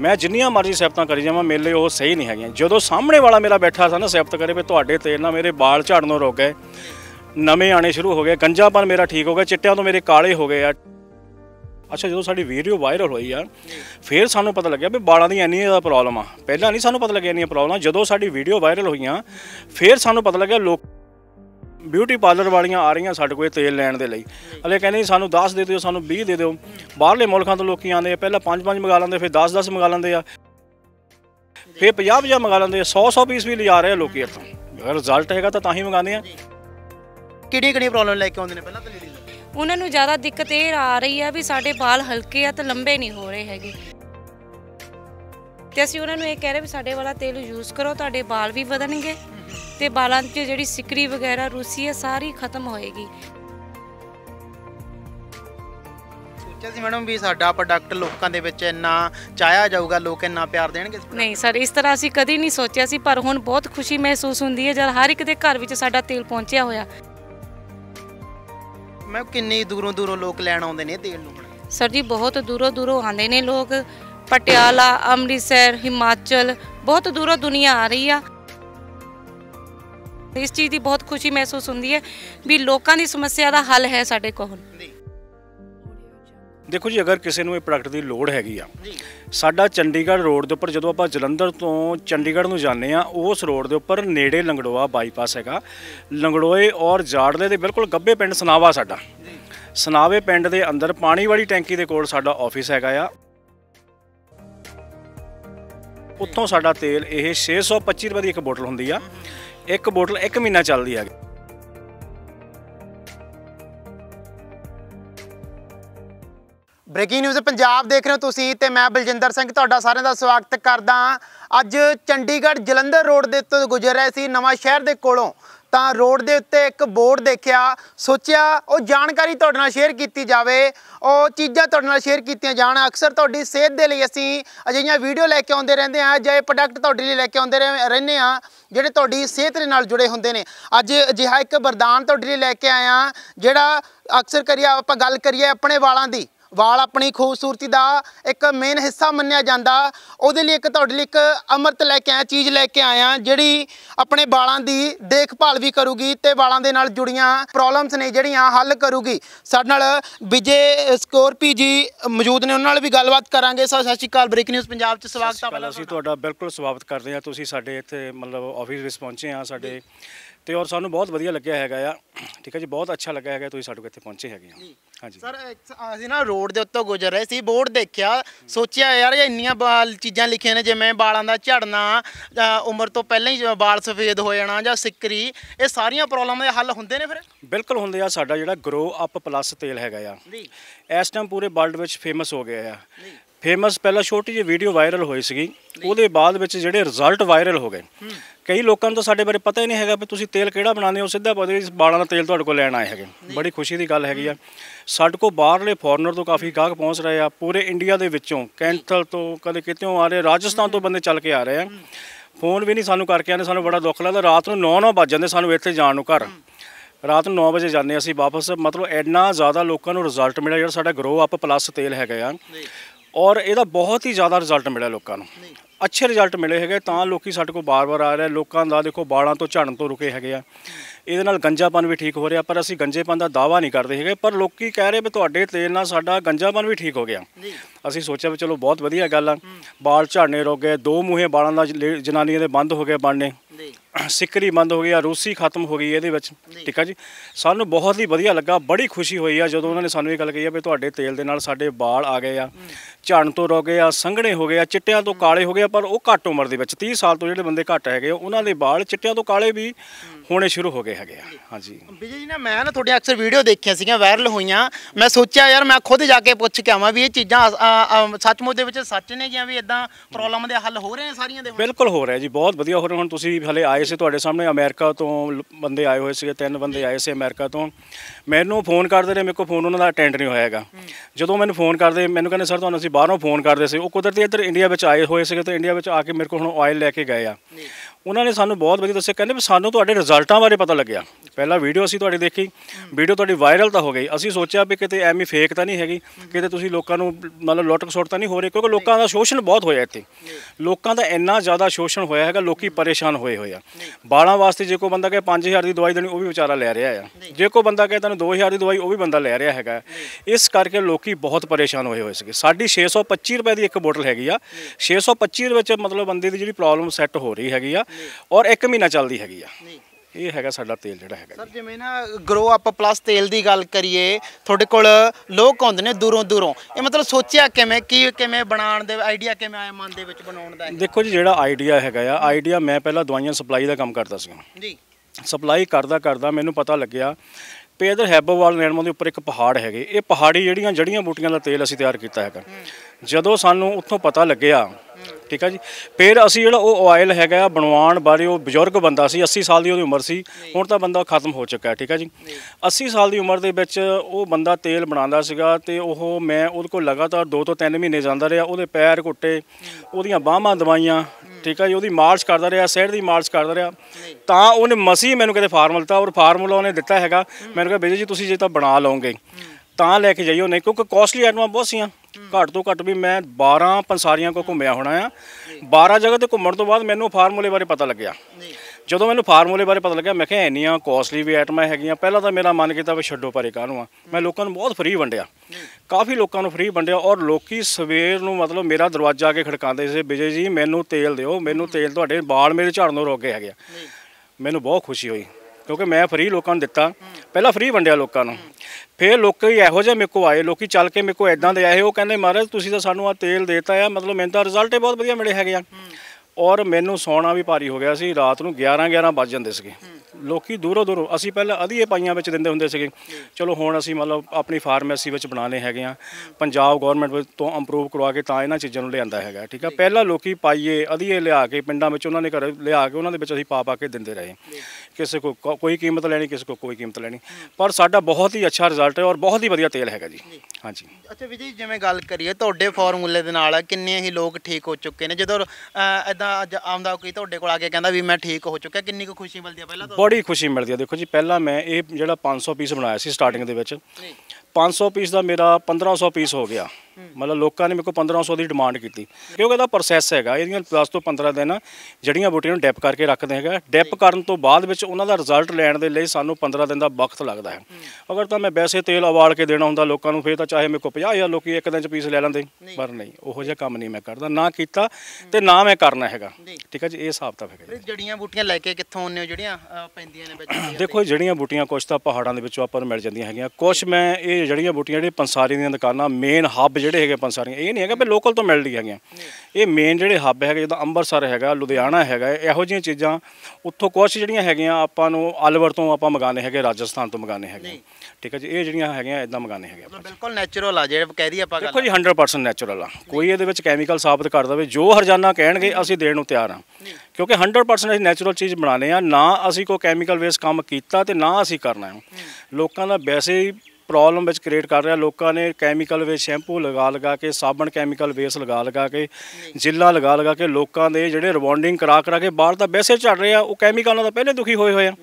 ਮੈਂ ਜਿੰਨੀਆਂ ਮਰਜ਼ੀ ਸਿਫਤਾਂ ਕਰੀ ਜਾਵਾਂ ਮੇਲੇ ਉਹ ਸਹੀ ਨਹੀਂ ਹੈਗੀਆਂ ਜਦੋਂ ਸਾਹਮਣੇ ਵਾਲਾ ਮੇਰਾ ਬੈਠਾ ਸੀ ਨਾ ਸਿਫਤ ਕਰੇ ਵੀ ਤੁਹਾਡੇ ਤੇਲ ਨਾਲ ਮੇਰੇ ਵਾਲ ਝੜਨੋਂ ਰੁਕ ਗਏ ਨਵੇਂ ਆਣੇ ਸ਼ੁਰੂ ਹੋ ਗਏ ਗੰਜਾਪਨ ਮੇਰਾ ਠੀਕ ਹੋ ਗਿਆ ਚਿੱਟਿਆਂ ਤੋਂ ਮੇਰੇ ਕਾਲੇ ਹੋ ਗਏ ਆ ਅੱਛਾ ਜਦੋਂ ਸਾਡੀ ਵੀਡੀਓ ਵਾਇਰਲ ਹੋਈ ਆ ਫਿਰ ਸਾਨੂੰ ਪਤਾ ਲੱਗਿਆ ਵੀ ਬਾਲਾਂ ਦੀ ਇੰਨੀ ਜ਼ਿਆਦਾ ਪ੍ਰੋਬਲਮ ਆ ਪਹਿਲਾਂ ਨਹੀਂ ਸਾਨੂੰ ਪਤਾ ਲੱਗਿਆ ਇੰਨੀ ਪ੍ਰੋਬਲਮ ਜਦੋਂ ਸਾਡੀ ਵੀਡੀਓ ਵਾਇਰਲ ਹੋਈਆਂ ਫਿਰ ਸਾਨੂੰ ਪਤਾ ਲੱਗਿਆ ਲੋਕ ਬਿਊਟੀ ਪਾਰਲਰ ਵਾਲੀਆਂ ਆ ਰਹੀਆਂ ਸਾਡੇ ਕੋਲ ਤੇਲ ਲੈਣ ਦੇ ਲਈ ਹਲੇ ਕਹਿੰਦੇ ਸਾਨੂੰ 10 ਦੇ ਦਿਓ ਸਾਨੂੰ 20 ਦੇ ਦਿਓ ਬਾਹਰਲੇ ਮੁਲਕਾਂ ਤੋਂ ਲੋਕੀ ਆਉਂਦੇ ਆ ਪਹਿਲਾਂ 5-5 ਮੰਗਾ ਲੈਂਦੇ ਫਿਰ 10-10 ਮੰਗਾ ਲੈਂਦੇ ਆ ਫਿਰ 50-50 ਮੰਗਾ ਲੈਂਦੇ ਆ 100-100 ਪੀਸ ਵੀ ਲਿਆ ਰਹੇ ਲੋਕੀ ਇੱਥੋਂ ਰਿਜ਼ਲਟ ਹੈਗਾ ਤਾਂ ਤਾਂ ਹੀ ਮੰਗਾਉਂਦੇ ਆ ਕਿਹੜੀ ਕਿਹੜੀ ਪ੍ਰੋਬਲਮ ਲੈ ਕੇ ਆਉਂਦੇ ਨੇ ਪਹਿਲਾਂ ਤਾਂ ਲੇਡੀਜ਼ ਉਹਨਾਂ ਨੂੰ ਜ਼ਿਆਦਾ ਦਿੱਕਤ ਇਹ ਆ ਰਹੀ ਹੈ ਵੀ ਸਾਡੇ ਵਾਲ ਹਲਕੇ ਆ ਤੇ ਲੰਬੇ ਨਹੀਂ ਹੋ ਰਹੇ ਹੈਗੇ ਤੇ ਅਸੀਂ ਉਹਨਾਂ ਨੂੰ ਇਹ ਕਹਿ ਰਹੇ ਵੀ ਸਾਡੇ ਵਾਲਾ ਤੇਲ ਯੂਜ਼ ਕਰੋ ਤੁਹਾਡੇ ਵਾਲ ਵੀ ਵਧਣਗੇ ਤੇ ਵਾਲਾਂ 'ਚ ਜਿਹੜੀ ਸਿਕਰੀ ਵਗੈਰਾ ਰੂਸੀ ਹੈ ਸਾਰੀ ਖਤਮ ਹੋਏਗੀ ਸੋਚਿਆ ਸੀ ਮੈਡਮ ਵੀ ਸਾਡਾ ਪ੍ਰੋਡਕਟ ਲੋਕਾਂ ਦੇ ਵਿੱਚ ਇੰਨਾ ਚਾਇਆ ਜਾਊਗਾ ਲੋਕ ਇੰਨਾ ਪਿਆਰ ਦੇਣਗੇ ਨਹੀਂ ਸਰ ਇਸ ਤਰ੍ਹਾਂ ਅਸੀਂ ਕਦੀ ਨਹੀਂ ਸੋਚਿਆ ਸੀ ਪਰ ਹੁਣ ਬਹੁਤ ਖੁਸ਼ੀ ਮਹਿਸੂਸ ਹੁੰਦੀ ਹੈ ਜਦ ਹਰ ਇੱਕ ਦੇ ਘਰ ਵਿੱਚ ਸਾਡਾ ਤੇਲ ਪਹੁੰਚਿਆ ਹੋਇਆ ਮੈਂ ਕਿੰਨੀ ਦੂਰੋਂ ਦੂਰੋਂ ਲੋਕ ਲੈਣ ਆਉਂਦੇ ਨੇ ਤੇਲ ਨੂੰ ਸਰ ਜੀ ਬਹੁਤ ਦੂਰੋਂ ਦੂਰੋਂ ਆਉਂਦੇ ਨੇ ਲੋਕ ਪਟਿਆਲਾ ਅੰਮ੍ਰਿਤਸਰ ਹਿਮਾਚਲ ਬਹੁਤ ਦੂਰੋਂ ਦੁਨੀਆ ਆ ਰਹੀ ਆ ਇਸ ਚੀਜ਼ ਦੀ ਬਹੁਤ ਖੁਸ਼ੀ ਮਹਿਸੂਸ ਹੁੰਦੀ ਹੈ ਵੀ ਲੋਕਾਂ ਦੀ ਸਮੱਸਿਆ ਦਾ ਹੱਲ ਹੈ ਸਾਡੇ ਕੋਲ ਜੀ ਦੇਖੋ ਜੀ ਅਗਰ ਕਿਸੇ ਨੂੰ ਇਹ ਪ੍ਰੋਡਕਟ ਦੀ ਲੋੜ ਹੈਗੀ ਆ ਸਾਡਾ ਚੰਡੀਗੜ੍ਹ ਰੋਡ ਦੇ ਉੱਪਰ ਜਦੋਂ ਆਪਾਂ ਜਲੰਧਰ ਤੋਂ ਚੰਡੀਗੜ੍ਹ ਨੂੰ ਜਾਂਦੇ ਆ ਉਸ ਰੋਡ ਦੇ ਉੱਪਰ ਨੇੜੇ ਲੰਗੜੋਆ ਬਾਈਪਾਸ ਹੈਗਾ ਲੰਗੜੋਏ ਔਰ ਜਾੜਲੇ ਦੇ ਬਿਲਕੁਲ ਗੱਬੇ ਪਿੰਡ ਸਨਾਵਾ ਸਾਡਾ ਸਨਾਵੇ ਪਿੰਡ ਦੇ ਅੰਦਰ ਪਾਣੀ ਵਾਲੀ ਟੈਂਕੀ ਦੇ ਕੋਲ ਸਾਡਾ ਆਫਿਸ ਹੈਗਾ ਆ ਉੱਥੋਂ ਸਾਡਾ ਤੇਲ ਇਹ 625 ਰੁਪਏ ਦੀ ਇੱਕ ਬੋਤਲ ਹੁੰਦੀ ਆ ਇੱਕ ਬੋਤਲ 1 ਮਹੀਨਾ ਚੱਲਦੀ ਆ ਬ੍ਰੇਕਿੰਗ ਨਿਊਜ਼ ਪੰਜਾਬ ਦੇਖ ਰਹੇ ਹੋ ਤੁਸੀਂ ਤੇ ਮੈਂ ਬਲਜਿੰਦਰ ਸਿੰਘ ਤੁਹਾਡਾ ਸਾਰਿਆਂ ਦਾ ਸਵਾਗਤ ਕਰਦਾ ਅੱਜ ਚੰਡੀਗੜ੍ਹ ਜਲੰਧਰ ਰੋਡ ਦੇ ਉੱਤੇ ਗੁਜ਼ਰ ਰਹੀ ਸੀ ਨਵਾਂ ਸ਼ਹਿਰ ਦੇ ਕੋਲੋਂ ਤਾਂ ਰੋਡ ਦੇ ਉੱਤੇ ਇੱਕ ਬੋਰਡ ਦੇਖਿਆ ਸੋਚਿਆ ਉਹ ਜਾਣਕਾਰੀ ਤੁਹਾਡੇ ਨਾਲ ਸ਼ੇਅਰ ਕੀਤੀ ਜਾਵੇ ਉਹ ਚੀਜ਼ਾਂ ਤੁਹਾਡੇ ਨਾਲ ਸ਼ੇਅਰ ਕੀਤੀਆਂ ਜਾਣ ਅਕਸਰ ਤੁਹਾਡੀ ਸਿਹਤ ਦੇ ਲਈ ਅਸੀਂ ਅਜਿਹੀਆਂ ਵੀਡੀਓ ਲੈ ਕੇ ਆਉਂਦੇ ਰਹਿੰਦੇ ਆ ਜਾਂ ਪ੍ਰੋਡਕਟ ਤੁਹਾਡੇ ਲਈ ਲੈ ਕੇ ਆਉਂਦੇ ਰਹਿੰਦੇ ਆ ਜਿਹੜੇ ਤੁਹਾਡੀ ਸਿਹਤ ਦੇ ਨਾਲ ਜੁੜੇ ਹੁੰਦੇ ਨੇ ਅੱਜ ਅਜਿਹਾ ਇੱਕ ਵਰਦਾਨ ਤੁਹਾਡੇ ਲਈ ਲੈ ਕੇ ਆਇਆ ਜਿਹੜਾ ਅਕਸਰ ਕਰੀਆ ਆਪਾਂ ਗੱਲ ਕਰੀਏ ਆਪਣੇ ਵਾਲਾਂ ਦੀ ਵਾਲ ਆਪਣੀ ਖੂਬਸੂਰਤੀ ਦਾ ਇੱਕ ਮੇਨ ਹਿੱਸਾ ਮੰਨਿਆ ਜਾਂਦਾ ਉਹਦੇ ਲਈ ਇੱਕ ਤੁਹਾਡੇ ਲਈ ਇੱਕ ਅਮਰਤ ਲੈ ਕੇ ਆਇਆ ਚੀਜ਼ ਲੈ ਕੇ ਆਇਆ ਜਿਹੜੀ ਆਪਣੇ ਵਾਲਾਂ ਦੀ ਦੇਖਭਾਲ ਵੀ ਕਰੂਗੀ ਤੇ ਵਾਲਾਂ ਦੇ ਨਾਲ ਜੁੜੀਆਂ ਪ੍ਰੋਬਲਮਸ ਨੇ ਜਿਹੜੀਆਂ ਹੱਲ ਕਰੂਗੀ ਸਾਡੇ ਨਾਲ ਵਿਜੇ ਸਕੋਰਪੀ ਜੀ ਮੌਜੂਦ ਨੇ ਉਹਨਾਂ ਨਾਲ ਵੀ ਗੱਲਬਾਤ ਕਰਾਂਗੇ ਸਤਿ ਸ਼੍ਰੀ ਅਕਾਲ ਬ੍ਰੇਕ ਨਿਊਜ਼ ਪੰਜਾਬ 'ਚ ਸਵਾਗਤ ਹੈ ਪਹਿਲਾਂ ਅਸੀਂ ਤੁਹਾਡਾ ਬਿਲਕੁਲ ਸਵਾਗਤ ਕਰਦੇ ਹਾਂ ਤੁਸੀਂ ਸਾਡੇ ਇੱਥੇ ਮਤਲਬ ਆਫਿਸ ਵਿੱਚ ਪਹੁੰਚੇ ਆ ਸਾਡੇ ਤੇ ਔਰ ਸਾਨੂੰ ਬਹੁਤ ਵਧੀਆ ਲੱਗਿਆ ਹੈਗਾ ਆ ਠੀਕ ਹੈ ਜੀ ਬਹੁਤ ਅੱਛਾ ਲੱਗਿਆ ਹੈਗਾ ਤੁਸੀਂ ਸਾਡੇ ਕੋਲ ਇੱਥੇ ਪਹੁੰਚੇ ਹੈਗੇ ਆ ਹਾਂਜੀ ਸਰ ਅਸੀਂ ਨਾ ਰੋਡ ਦੇ ਉੱਤੋਂ ਗੁਜ਼ਰ ਰਹੇ ਸੀ ਬੋਰਡ ਦੇਖਿਆ ਸੋਚਿਆ ਯਾਰ ਇਹ ਇੰਨੀਆਂ ਬਾਲ ਚੀਜ਼ਾਂ ਲਿਖੀਆਂ ਨੇ ਜਿਵੇਂ ਬਾਲਾਂ ਦਾ ਝੜਨਾ ਉਮਰ ਤੋਂ ਪਹਿਲਾਂ ਹੀ ਬਾਲ ਸਫੇਦ ਹੋ ਜਾਣਾ ਜਾਂ ਸਿੱਕਰੀ ਇਹ ਸਾਰੀਆਂ ਪ੍ਰੋਬਲਮਾਂ ਦੇ ਹੱਲ ਹੁੰਦੇ ਨੇ ਫਿਰ ਬਿਲਕੁਲ ਹੁੰਦੇ ਆ ਸਾਡਾ ਜਿਹੜਾ ਗਰੋ ਅਪ ਪਲੱਸ ਤੇਲ ਹੈਗਾ ਆ ਇਸ ਟਾਈਮ ਪੂਰੇ ਵਰਲਡ ਵਿੱਚ ਫੇਮਸ ਹੋ ਗਿਆ ਆ ਫੇਮਸ ਪਹਿਲਾਂ ਛੋਟੀ ਜਿਹੀ ਵੀਡੀਓ ਵਾਇਰਲ ਹੋਈ ਸੀਗੀ ਉਹਦੇ ਬਾਅਦ ਵਿੱਚ ਜਿਹੜੇ ਰਿਜ਼ਲਟ ਵਾਇਰਲ ਹੋ ਗਏ ਕਈ ਲੋਕਾਂ ਨੂੰ ਤਾਂ ਸਾਡੇ ਬਾਰੇ ਪਤਾ ਹੀ ਨਹੀਂ ਹੈਗਾ ਵੀ ਤੁਸੀਂ ਤੇਲ ਕਿਹੜਾ ਬਣਾਉਂਦੇ ਹੋ ਸਿੱਧਾ ਪਤਾ ਇਸ ਬਾਲਾਂ ਦਾ ਤੇਲ ਤੁਹਾਡੇ ਕੋਲ ਲੈਣ ਆਏ ਹੈਗੇ ਬੜੀ ਖੁਸ਼ੀ ਦੀ ਗੱਲ ਹੈਗੀ ਆ ਸਾਡੇ ਕੋਲ ਬਾਹਰਲੇ ਫੋਰਨਰ ਤੋਂ ਕਾਫੀ ਗਾਹਕ ਪਹੁੰਚ ਰਹੇ ਆ ਪੂਰੇ ਇੰਡੀਆ ਦੇ ਵਿੱਚੋਂ ਕੈਂਥਲ ਤੋਂ ਕਦੇ ਕਿਤੇੋਂ ਆ ਰਹੇ ਰਾਜਸਥਾਨ ਤੋਂ ਬੰਦੇ ਚੱਲ ਕੇ ਆ ਰਹੇ ਆ ਫੋਨ ਵੀ ਨਹੀਂ ਸਾਨੂੰ ਕਰਕੇ ਆਉਂਦੇ ਸਾਨੂੰ ਬੜਾ ਦੁੱਖ ਲੱਗਦਾ ਰਾਤ ਨੂੰ 9-9 ਜਾਂਦੇ ਸਾਨੂੰ ਇੱਥੇ ਜਾਣ ਨੂੰ ਘਰ ਰਾਤ ਨੂੰ 9 ਵਜੇ ਜਾਂਦੇ ਅਸੀਂ ਵਾਪਸ ਮਤਲਬ ਐਨਾ ਜ਼ਿਆਦਾ ਲੋਕਾਂ ਨੂੰ ਰਿਜ਼ਲਟ ਮਿਲਿਆ ਜਿਹੜਾ ਸਾਡਾ ਗਰੋ ਅਪ ਪਲੱਸ ਤੇਲ ਹੈਗਾ ਆ ਔਰ ਇਹਦਾ ਬਹੁਤ ਹੀ ਜ਼ਿਆਦਾ ਰਿਜ਼ਲਟ ਮਿਲਿਆ ਲੋਕਾਂ ਨੂੰ ਅੱਛੇ ਰਿਜ਼ਲਟ ਮਿਲੇ ਹੈਗੇ ਤਾਂ ਲੋਕੀ ਸਾਡੇ ਕੋਲ ਬਾਰ-ਬਾਰ ਆ ਰਹੇ ਲੋਕਾਂ ਦਾ ਦੇਖੋ ਬਾਲਾਂ ਤੋਂ ਝੜਨ ਤੋਂ ਰੁਕੇ ਹੈਗੇ ਆ ਇਹਦੇ ਨਾਲ ਗੰਜਾਪਨ ਵੀ ਠੀਕ ਹੋ ਰਿਹਾ ਪਰ ਅਸੀਂ ਗੰਜੇਪਨ ਦਾ ਦਾਵਾ ਨਹੀਂ ਕਰਦੇ ਹੈਗੇ ਪਰ ਲੋਕੀ ਕਹਿ ਰਹੇ ਵੀ ਤੁਹਾਡੇ ਤੇਲ ਨਾਲ ਸਾਡਾ ਗੰਜਾਪਨ ਵੀ ਠੀਕ ਹੋ ਗਿਆ ਅਸੀਂ ਸੋਚਿਆ ਵੀ ਚਲੋ ਬਹੁਤ ਵਧੀਆ ਗੱਲ ਆ ਬਾਲ ਝੜਨੇ ਰੁਕ ਗਏ ਦੋ ਮੂਹੇ ਬਾਲਾਂ ਦਾ ਜਨਾਨੀਆਂ ਦੇ ਬੰਦ ਹੋ ਗਏ ਬਣਨੇ ਸਿੱਕਰੀ ਬੰਦ ਹੋ ਗਈ ਆ ਰੂਸੀ ਖਤਮ ਹੋ ਗਈ ਇਹਦੇ ਵਿੱਚ ਠੀਕ ਆ ਜੀ ਸਾਨੂੰ ਬਹੁਤ ਹੀ ਵਧੀਆ ਲੱਗਾ ਬੜੀ ਖੁਸ਼ੀ ਹੋਈ ਆ ਜਦੋਂ ਉਹਨਾਂ ਨੇ ਸਾਨੂੰ ਇਹ ਗੱਲ ਕਹੀ ਆ ਵੀ ਤੁਹਾਡੇ ਤੇਲ ਦੇ ਨਾਲ ਸਾਡੇ ਬਾਲ ਆ ਗਏ ਆ ਝਾੜਨ ਤੋਂ ਰੋ ਗਏ ਆ ਸੰਘਣੇ ਹੋ ਗਏ ਆ ਚਿੱਟਿਆਂ ਤੋਂ ਕਾਲੇ ਹੋ ਗਏ ਆ ਪਰ ਉਹ ਘੱਟ ਉਮਰ ਦੇ ਵਿੱਚ 30 ਸਾਲ ਤੋਂ ਜਿਹੜੇ ਬੰਦੇ ਘੱਟ ਹੈਗੇ ਉਹਨਾਂ ਦੇ ਵਾਲ ਚਿੱਟਿਆਂ ਤੋਂ ਕਾਲੇ ਵੀ ਹੋਣੇ ਸ਼ੁਰੂ ਹੋ ਗਏ ਹੈਗੇ ਆ ਹਾਂਜੀ ਵਿਜੇ ਜੀ ਨਾ ਮੈਂ ਨਾ ਤੁਹਾਡੇ ਅਕਸਰ ਵੀਡੀਓ ਦੇਖਿਆ ਸੀਗਾ ਵਾਇਰਲ ਹੋਈਆਂ ਮੈਂ ਸੋਚਿਆ ਯਾਰ ਮੈਂ ਖੁਦ ਜਾ ਕੇ ਪੁੱਛ ਕੇ ਆਵਾਂ ਵੀ ਇਹ ਚੀਜ਼ਾਂ ਸੱਚਮੁੱਚ ਦੇ ਵਿੱਚ ਸੱਚ ਨੇ ਗਿਆ ਵੀ ਇਦਾਂ ਪ੍ਰੋਬਲਮ ਦੇ ਹੱਲ ਹੋ ਰਹੇ ਨੇ ਸਾਰੀਆਂ ਦੇ ਬਿਲਕੁਲ ਹੋ ਰਿਹਾ ਜੀ ਬਹੁਤ ਵਧੀਆ ਹੋ ਰਿਹਾ ਹੁਣ ਤੁਸੀਂ ਹਲੇ ਆਏ ਸੀ ਤੁਹਾਡੇ ਸਾਹਮਣੇ ਅਮਰੀਕਾ ਤੋਂ ਬੰਦੇ ਆਏ ਹੋਏ ਸੀਗੇ ਤਿੰਨ ਬੰਦੇ ਆਏ ਸੀ ਅਮਰੀਕਾ ਤੋਂ ਮੈਨੂੰ ਫੋਨ ਕਰਦੇ ਰਹੇ ਮੇਰੇ ਕੋਲ ਫੋਨ ਉਹਨਾਂ ਦਾ ਅਟੈਂਡ ਨਹੀਂ ਹੋਇਆਗਾ ਜਦੋਂ ਮੈਨੂੰ ਫੋਨ ਕਰਦੇ ਮੈਨੂੰ ਕਹਿੰਦੇ ਸਰ ਤੁਹਾਨੂੰ ਅਸੀਂ ਬਾਹਰੋਂ ਫੋਨ ਕਰਦੇ ਸੀ ਉਹ ਕੁਦਰਤੀ ਇੱਧਰ ਇੰਡੀਆ ਵਿੱਚ ਆਏ ਹੋਏ ਸੀਗੇ ਤੇ ਇੰਡੀਆ ਵਿੱਚ ਆ ਕੇ ਮੇਰੇ ਕੋ ਹੁਣ ਆਇਲ ਲੈ ਕੇ ਗਏ ਆ ਉਹਨਾਂ ਨੇ ਸਾਨੂੰ ਬਹੁਤ ਵਧੀਆ ਦੱਸਿਆ ਕਹਿੰਦੇ ਵੀ ਸਾਨੂੰ ਤੁਹਾਡੇ ਰਿਜ਼ਲਟਾਂ ਬਾਰੇ ਪਤਾ ਲੱਗਿਆ ਪਹਿਲਾਂ ਵੀਡੀਓ ਅਸੀਂ ਤੁਹਾਡੀ ਦੇਖੀ ਵੀਡੀਓ ਤੁਹਾਡੀ ਵਾਇਰਲ ਤਾਂ ਹੋ ਗਈ ਅਸੀਂ ਸੋਚਿਆ ਵੀ ਕਿਤੇ ਐਵੇਂ ਫੇਕ ਤਾਂ ਨਹੀਂ ਹੈਗੀ ਕਿਤੇ ਤੁਸੀਂ ਲੋਕਾਂ ਨੂੰ ਮਤਲਬ ਲੋਟਕ ਸੋਟ ਤਾਂ ਨਹੀਂ ਹੋ ਰਹੀ ਕਿਉਂਕਿ ਲੋਕਾਂ ਦਾ ਸ਼ੋਸ਼ਣ ਬਹੁਤ ਹੋਇਆ ਇੱਥੇ ਲੋਕਾਂ ਦਾ ਇੰਨਾ ਜ਼ਿਆਦਾ ਸ਼ੋਸ਼ਣ ਹੋਇਆ ਹੈਗਾ ਲੋਕੀ ਪਰੇਸ਼ਾਨ ਹੋਏ ਹੋਏ ਆ ਬਾਲਾਂ ਵਾਸਤੇ ਜੇ ਕੋ ਬੰਦਾ ਕਹੇ 5000 ਦੀ ਦਵਾਈ ਦੇਣੀ ਉਹ ਵੀ ਵਿਚਾਰਾ ਲੈ ਰਿਹਾ ਆ ਜੇ ਕੋ ਬੰਦਾ ਕਹੇ ਤੁਹਾਨੂੰ 2000 ਦੀ ਦਵਾਈ ਉਹ ਵੀ ਬੰਦਾ ਲੈ ਰਿਹਾ ਹੈਗਾ ਇਸ ਕਰਕੇ ਲੋਕੀ ਬਹੁਤ ਪਰੇਸ਼ਾਨ ਹੋਏ ਹੋਏ ਸੀਗੇ ਸਾਡੀ 625 ਰੁਪਏ ਦੀ ਇੱਕ ਬੋਟਲ ਹੈਗੀ ਆ 625 ਰੁਪਏ ਵਿੱਚ ਮਤਲਬ ਬੰਦੇ ਦੀ ਜਿਹੜੀ ਪ੍ਰੋਬਲਮ ਸੈੱਟ ਹੋ ਰਹੀ ਹੈਗੀ ਆ ਔਰ 1 ਮਹੀਨਾ ਚੱਲਦੀ ਹੈਗੀ ਆ ਇਹ ਹੈਗਾ ਸਾਡਾ ਤੇਲ ਜਿਹੜਾ ਹੈਗਾ ਸਰ ਜਿਵੇਂ ਨਾ ਗਰੋ ਅਪ ਪਲੱਸ ਤੇਲ ਦੀ ਗੱਲ ਕਰੀਏ ਤੁਹਾਡੇ ਕੋਲ ਲੋਕ ਆਉਂਦੇ ਨੇ ਦੂਰੋਂ ਦੂਰੋਂ ਇਹ ਮਤਲਬ ਸੋਚਿਆ ਕਿਵੇਂ ਕੀ ਕਿਵੇਂ ਬਣਾਉਣ ਦੇ ਆਈਡੀਆ ਕਿਵੇਂ ਆਇਆ ਮਨ ਦੇ ਵਿੱਚ ਬਣਾਉਣ ਦਾ ਦੇਖੋ ਜੀ ਜਿਹੜਾ ਆਈਡੀਆ ਹੈਗਾ ਆ ਆਈਡੀਆ ਮੈਂ ਪਹਿਲਾਂ ਦਵਾਈਆਂ ਸਪਲਾਈ ਦਾ ਕੰਮ ਕਰਦਾ ਸੀ ਜੀ ਸਪਲਾਈ ਕਰਦਾ ਕਰਦਾ ਮੈਨੂੰ ਪਤਾ ਲੱਗਿਆ ਪੇ ਇਧਰ ਹੈਬੋਵਾਲ ਨੇੜਮੋਂ ਦੇ ਉੱਪਰ ਇੱਕ ਪਹਾੜ ਹੈਗੇ ਇਹ ਪਹਾੜੀ ਜਿਹੜੀਆਂ ਜੜੀਆਂ ਬੂਟੀਆਂ ਦਾ ਤੇਲ ਅਸੀਂ ਤਿਆਰ ਕੀਤਾ ਹੈਗਾ ਜਦੋਂ ਸਾਨੂੰ ਉੱਥੋਂ ਪਤਾ ਲੱਗਿਆ ਠੀਕ ਆ ਜੀ ਫਿਰ ਅਸੀਂ ਜਿਹੜਾ ਉਹ ਆਇਲ ਹੈਗਾ ਆ ਬਣਵਾਉਣ ਬਾਰੇ ਉਹ ਬਜ਼ੁਰਗ ਬੰਦਾ ਸੀ 80 ਸਾਲ ਦੀ ਉਹਦੀ ਉਮਰ ਸੀ ਹੁਣ ਤਾਂ ਬੰਦਾ ਖਤਮ ਹੋ ਚੁੱਕਾ ਹੈ ਠੀਕ ਆ ਜੀ 80 ਸਾਲ ਦੀ ਉਮਰ ਦੇ ਵਿੱਚ ਉਹ ਬੰਦਾ ਤੇਲ ਬਣਾਉਂਦਾ ਸੀਗਾ ਤੇ ਉਹ ਮੈਂ ਉਹਦੇ ਕੋਲ ਲਗਾਤਾਰ 2 ਤੋਂ 3 ਮਹੀਨੇ ਜਾਂਦਾ ਰਿਹਾ ਉਹਦੇ ਪੈਰ ਘੁੱਟੇ ਉਹਦੀਆਂ ਬਾਹਾਂ ਦਵਾਈਆਂ ਠੀਕ ਆ ਜੀ ਉਹਦੀ ਮਾਰਚ ਕਰਦਾ ਰਿਹਾ ਸਹਿਰ ਦੀ ਮਾਰਚ ਕਰਦਾ ਰਿਹਾ ਤਾਂ ਉਹਨੇ ਮਸੀ ਮੈਨੂੰ ਕਹਿੰਦੇ ਫਾਰਮੂਲਾ ਔਰ ਫਾਰਮੂਲਾ ਉਹਨੇ ਦਿੱਤਾ ਹੈਗਾ ਮੈਨੂੰ ਕਿਹਾ ਬੇਜੀ ਜੀ ਤੁਸੀਂ ਜੇ ਤਾਂ ਬਣਾ ਲਓਗੇ ਤਾਂ ਲੈ ਕੇ ਜਾਈਓ ਨਹੀਂ ਕਿਉਂਕਿ ਕੋਸਟਲੀ ਆਈਟਮਾਂ ਬਹੁਤ ਸੀਆਂ ਘੱਟ ਤੋਂ ਘੱਟ ਵੀ ਮੈਂ 12 ਪੰਸਾਰੀਆਂ ਕੋ ਘੁੰਮਿਆ ਹੋਣਾ ਆ 12 ਜਗ੍ਹਾ ਤੇ ਘੁੰਮਣ ਤੋਂ ਬਾਅਦ ਮੈਨੂੰ ਫਾਰਮੂਲੇ ਬਾਰੇ ਪਤਾ ਲੱਗਿਆ ਜਦੋਂ ਮੈਨੂੰ ਫਾਰਮੂਲੇ ਬਾਰੇ ਪਤਾ ਲੱਗਿਆ ਮੈਂ ਕਿਹਾ ਇੰਨੀਆਂ ਕੋਸਟਲੀ ਵੀ ਆਈਟਮਾਂ ਹੈਗੀਆਂ ਪਹਿਲਾਂ ਤਾਂ ਮੇਰਾ ਮਨ ਕੀਤਾ ਵੀ ਛੱਡੋ ਪਰੇ ਕਾਹਨੂੰ ਆ ਮੈਂ ਲੋਕਾਂ ਨੂੰ ਬਹੁਤ ਫ੍ਰੀ ਵੰਡਿਆ ਕਾਫੀ ਲੋਕਾਂ ਨੂੰ ਫ੍ਰੀ ਵੰਡਿਆ ਔਰ ਲੋਕੀ ਸਵੇਰ ਨੂੰ ਮਤਲਬ ਮੇਰਾ ਦਰਵਾਜ਼ਾ ਆ ਕੇ ਖੜਕਾਉਂਦੇ ਸੀ ਵਿਜੇ ਜੀ ਮੈਨੂੰ ਤੇਲ ਦਿਓ ਮੈਨੂੰ ਤੇਲ ਤੁਹਾਡੇ ਵਾਲ ਮੇਰੇ ਝੜਨੋਂ ਰੋਕੇ ਹੈਗੇ ਆ ਮੈਨੂੰ ਬਹੁਤ ਖੁਸ਼ੀ ਹੋਈ ਕਿਉਂਕਿ ਮੈਂ ਫ੍ਰੀ ਲੋਕਾਂ ਨੂੰ ਦਿੱਤਾ ਪਹਿਲਾਂ ਫ੍ਰੀ ਵੰਡਿਆ ਲੋਕਾਂ ਨੂੰ ਫੇਰ ਲੋਕੀ ਇਹੋ ਜਿਹੇ ਮੇਰੇ ਕੋ ਆਏ ਲੋਕੀ ਚੱਲ ਕੇ ਮੇਰੇ ਕੋ ਐਦਾਂ ਦੇ ਆਏ ਉਹ ਕਹਿੰਦੇ ਮਹਾਰਾਜ ਤੁਸੀਂ ਤਾਂ ਸਾਨੂੰ ਆ ਤੇਲ ਦੇਤਾ ਆ ਮਤਲਬ ਮੈਨੂੰ ਤਾਂ ਰਿਜ਼ਲਟ ਹੀ ਬਹੁਤ ਵਧੀਆ ਮਿਲੇ ਹੈਗੇ ਆ ਔਰ ਮੈਨੂੰ ਸੌਣਾ ਵੀ ਭਾਰੀ ਹੋ ਗਿਆ ਸੀ ਰਾਤ ਨੂੰ 11 11 ਵੱਜ ਜਾਂਦੇ ਸੀਗੇ ਲੋਕੀ ਦੂਰੋਂ ਦੂਰੋਂ ਅਸੀਂ ਪਹਿਲਾਂ ਅਧੀਏ ਪਾਈਆਂ ਵਿੱਚ ਦਿੰਦੇ ਹੁੰਦੇ ਸੀਗੇ ਚਲੋ ਹੁਣ ਅਸੀਂ ਮਤਲਬ ਆਪਣੀ ਫਾਰਮੇਸੀ ਵਿੱਚ ਬਣਾਣੇ ਹੈਗੇ ਆ ਪੰਜਾਬ ਗਵਰਨਮੈਂਟ ਤੋਂ ਅਪਰੂਵ ਕਰਵਾ ਕੇ ਤਾਂ ਇਹਨਾਂ ਚੀਜ਼ਾਂ ਨੂੰ ਲਿਆਂਦਾ ਹੈਗਾ ਠੀਕ ਆ ਪਹਿਲਾਂ ਲੋਕੀ ਪਾਈਏ ਅਧੀਏ ਲਿਆ ਕੇ ਪਿੰਡਾਂ ਵਿੱਚ ਉਹਨਾਂ ਨੇ ਘਰ ਲਿਆ ਕੇ ਉਹਨਾਂ ਦੇ ਵਿੱਚ ਅਸੀਂ ਪਾ ਪਾ ਕੇ ਦਿੰਦੇ ਰਹੇ ਕਿਸੇ ਕੋ ਕੋਈ ਕੀਮਤ ਲੈਣੀ ਕਿਸੇ ਕੋ ਕੋਈ ਕੀਮਤ ਲੈਣੀ ਪਰ ਸਾਡਾ ਬਹੁਤ ਹੀ ਅੱਛਾ ਰਿਜ਼ਲਟ ਹੈ ਔਰ ਬਹੁਤ ਹੀ ਵਧੀਆ ਤੇਲ ਹੈਗਾ ਜੀ ਹਾਂਜੀ ਅੱਛਾ ਵਿਜੀ ਜਿਵੇਂ ਗੱਲ ਕਰੀਏ ਤੁਹਾਡੇ ਫਾਰਮੂਲੇ ਦੇ ਨਾਲ ਕਿੰਨੇ ਹੀ ਲੋਕ ਠੀਕ ਹੋ ਚੁੱਕੇ ਨੇ ਜਦੋਂ ਐਦਾਂ ਆਉਂਦਾ ਕੋਈ ਤੁਹਾਡੇ ਕੋਲ ਆ ਕੇ ਕਹਿੰਦਾ ਵੀ ਮੈਂ ਠੀਕ ਹੋ ਚੁੱਕਿਆ ਕਿੰਨੀ ਕੁ ਖੁਸ਼ੀ ਮਿਲਦੀ ਹੈ ਪਹਿਲਾਂ ਤਾਂ ਬੜੀ ਖੁਸ਼ੀ ਮਿਲਦੀ ਹੈ ਦੇਖੋ ਜੀ ਪਹਿਲਾਂ ਮੈਂ ਇਹ ਜਿਹੜਾ 500 ਪੀਸ ਬਣਾਇਆ ਸੀ ਸਟਾਰਟਿੰਗ ਦੇ ਵਿੱਚ 500 ਪੀਸ ਦਾ ਮੇਰਾ 1500 ਪੀਸ ਹੋ ਗਿਆ ਮਤਲਬ ਲੋਕਾਂ ਨੇ ਮੇਰੇ ਕੋਲ 1500 ਦੀ ਡਿਮਾਂਡ ਕੀਤੀ ਕਿਉਂਕਿ ਇਹਦਾ ਪ੍ਰੋਸੈਸ ਹੈਗਾ ਇਹਦੀਆਂ 10 ਤੋਂ 15 ਦਿਨ ਜੜੀਆਂ ਬੂਟੀਆਂ ਨੂੰ ਡੈਪ ਕਰਕੇ ਰੱਖਦੇ ਹੈਗਾ ਡੈਪ ਕਰਨ ਤੋਂ ਬਾਅਦ ਵਿੱਚ ਉਹਨਾਂ ਦਾ ਰਿਜ਼ਲਟ ਲੈਣ ਦੇ ਲਈ ਸਾਨੂੰ 15 ਦਿਨ ਦਾ ਵਕਤ ਲੱਗਦਾ ਹੈ ਅਗਰ ਤਾਂ ਮੈਂ ਵੈਸੇ ਤੇਲ ਉਬਾਲ ਕੇ ਦੇਣਾ ਹੁੰਦਾ ਲੋਕਾਂ ਨੂੰ ਫੇਰ ਤਾਂ ਚਾਹੇ ਮੇਰੇ ਕੋਲ 50000 ਲੋਕੀ ਇੱਕ ਦਿਨ ਚ ਪੀਸ ਲੈ ਲੈਂਦੇ ਪਰ ਨਹੀਂ ਉਹੋ ਜਿਹਾ ਕੰਮ ਨਹੀਂ ਮੈਂ ਕਰਦਾ ਨਾ ਕੀਤਾ ਤੇ ਨਾ ਮੈਂ ਕਰਨਾ ਹੈਗਾ ਠੀਕ ਹੈ ਜੀ ਇਹ ਹਿਸਾਬ ਤਾਂ ਹੈਗਾ ਜੜੀਆਂ ਬੂਟੀਆਂ ਲੈ ਕੇ ਕਿੱਥੋਂ ਆਉਂਦੇ ਹੋ ਜਿਹੜੀਆਂ ਪੈਂਦੀਆਂ ਨੇ ਵਿੱਚ ਦੇਖੋ ਜੜੀਆਂ ਬੂਟੀਆਂ ਕੁਝ ਤਾਂ ਪਹਾੜਾਂ ਦੇ ਵਿੱਚੋਂ ਆਪਾਂ ਨੂੰ ਮਿਲ ਜਾਂਦੀਆਂ ਹੈਗੀਆਂ ਕੁਝ ਮੈਂ ਇਹ ਜੜੀਆਂ ਬੂਟੀਆਂ ਜਿਹੜੀਆਂ ਪੰਸਾਰੀ ਦੀਆਂ ਦੁਕਾਨਾਂ ਮੇਨ ਹੱਬ ਜਿਹੜੇ ਹੈਗੇ ਆਪਾਂ ਸਾਰੀਆਂ ਇਹ ਨਹੀਂ ਹੈਗਾ ਵੀ ਲੋਕਲ ਤੋਂ ਮਿਲਦੀ ਹੈਗੀਆਂ ਇਹ ਮੇਨ ਜਿਹੜੇ ਹੱਬ ਹੈਗੇ ਜਿੱਦਾਂ ਅੰਮ੍ਰਿਤਸਰ ਹੈਗਾ ਲੁਧਿਆਣਾ ਹੈਗਾ ਇਹੋ ਜਿਹੀਆਂ ਚੀਜ਼ਾਂ ਉੱਥੋਂ ਕੁਝ ਜਿਹੜੀਆਂ ਹੈਗੀਆਂ ਆਪਾਂ ਨੂੰ ਅਲਵਰ ਤੋਂ ਆਪਾਂ ਮੰਗਾਣੇ ਹੈਗੇ ਰਾਜਸਥਾਨ ਤੋਂ ਮੰਗਾਣੇ ਹੈਗੇ ਠੀਕ ਹੈ ਜੀ ਇਹ ਜਿਹੜੀਆਂ ਹੈਗੀਆਂ ਇਦਾਂ ਮੰਗਾਣੇ ਹੈਗੇ ਆਪਾਂ ਬਿਲਕੁਲ ਨੇਚਰਲ ਆ ਜਿਹੜੇ ਕਹਿ ਦੀ ਆਪਾਂ ਗੱਲ ਦੇਖੋ ਜੀ 100% ਨੇਚਰਲ ਆ ਕੋਈ ਇਹਦੇ ਵਿੱਚ ਕੈਮੀਕਲ ਸਾਬਤ ਕਰ ਦਵੇ ਜੋ ਹਰਜਾਨਾ ਕਹਿਣਗੇ ਅਸੀਂ ਦੇਣ ਨੂੰ ਤਿਆਰ ਆ ਕਿਉਂਕਿ 100% ਅਸੀਂ ਨੇਚਰਲ ਚੀਜ਼ ਬਣਾਣੇ ਆ ਨਾ ਅਸੀਂ ਕੋਈ ਕੈਮੀਕਲ ਵੇਸ ਕੰਮ ਕੀਤਾ ਤੇ ਨਾ ਅਸੀਂ ਕਰਨਾ ਲੋਕਾਂ ਦਾ ਵੈਸੇ ਹੀ ਪ੍ਰੋਬਲਮ ਵਿੱਚ ਕ੍ਰੀਏਟ ਕਰ ਰਿਹਾ ਲੋਕਾਂ ਨੇ ਕੈਮੀਕਲ ਵੇ ਸ਼ੈਂਪੂ ਲਗਾ ਲਗਾ ਕੇ ਸਾਬਣ ਕੈਮੀਕਲ ਵੇਸ ਲਗਾ ਲਗਾ ਕੇ ਜਿੱਲਾ ਲਗਾ ਲਗਾ ਕੇ ਲੋਕਾਂ ਦੇ ਜਿਹੜੇ ਰਿਬੌਂਡਿੰਗ ਕਰਾ ਕਰਾ ਕੇ ਬਾਲ ਤਾਂ ਵੈਸੇ ਝੜ ਰਹੇ ਆ ਉਹ ਕੈਮੀਕਲਾਂ ਦਾ ਪਹਿਲੇ ਦੁਖੀ ਹੋਏ ਹੋਏ ਆ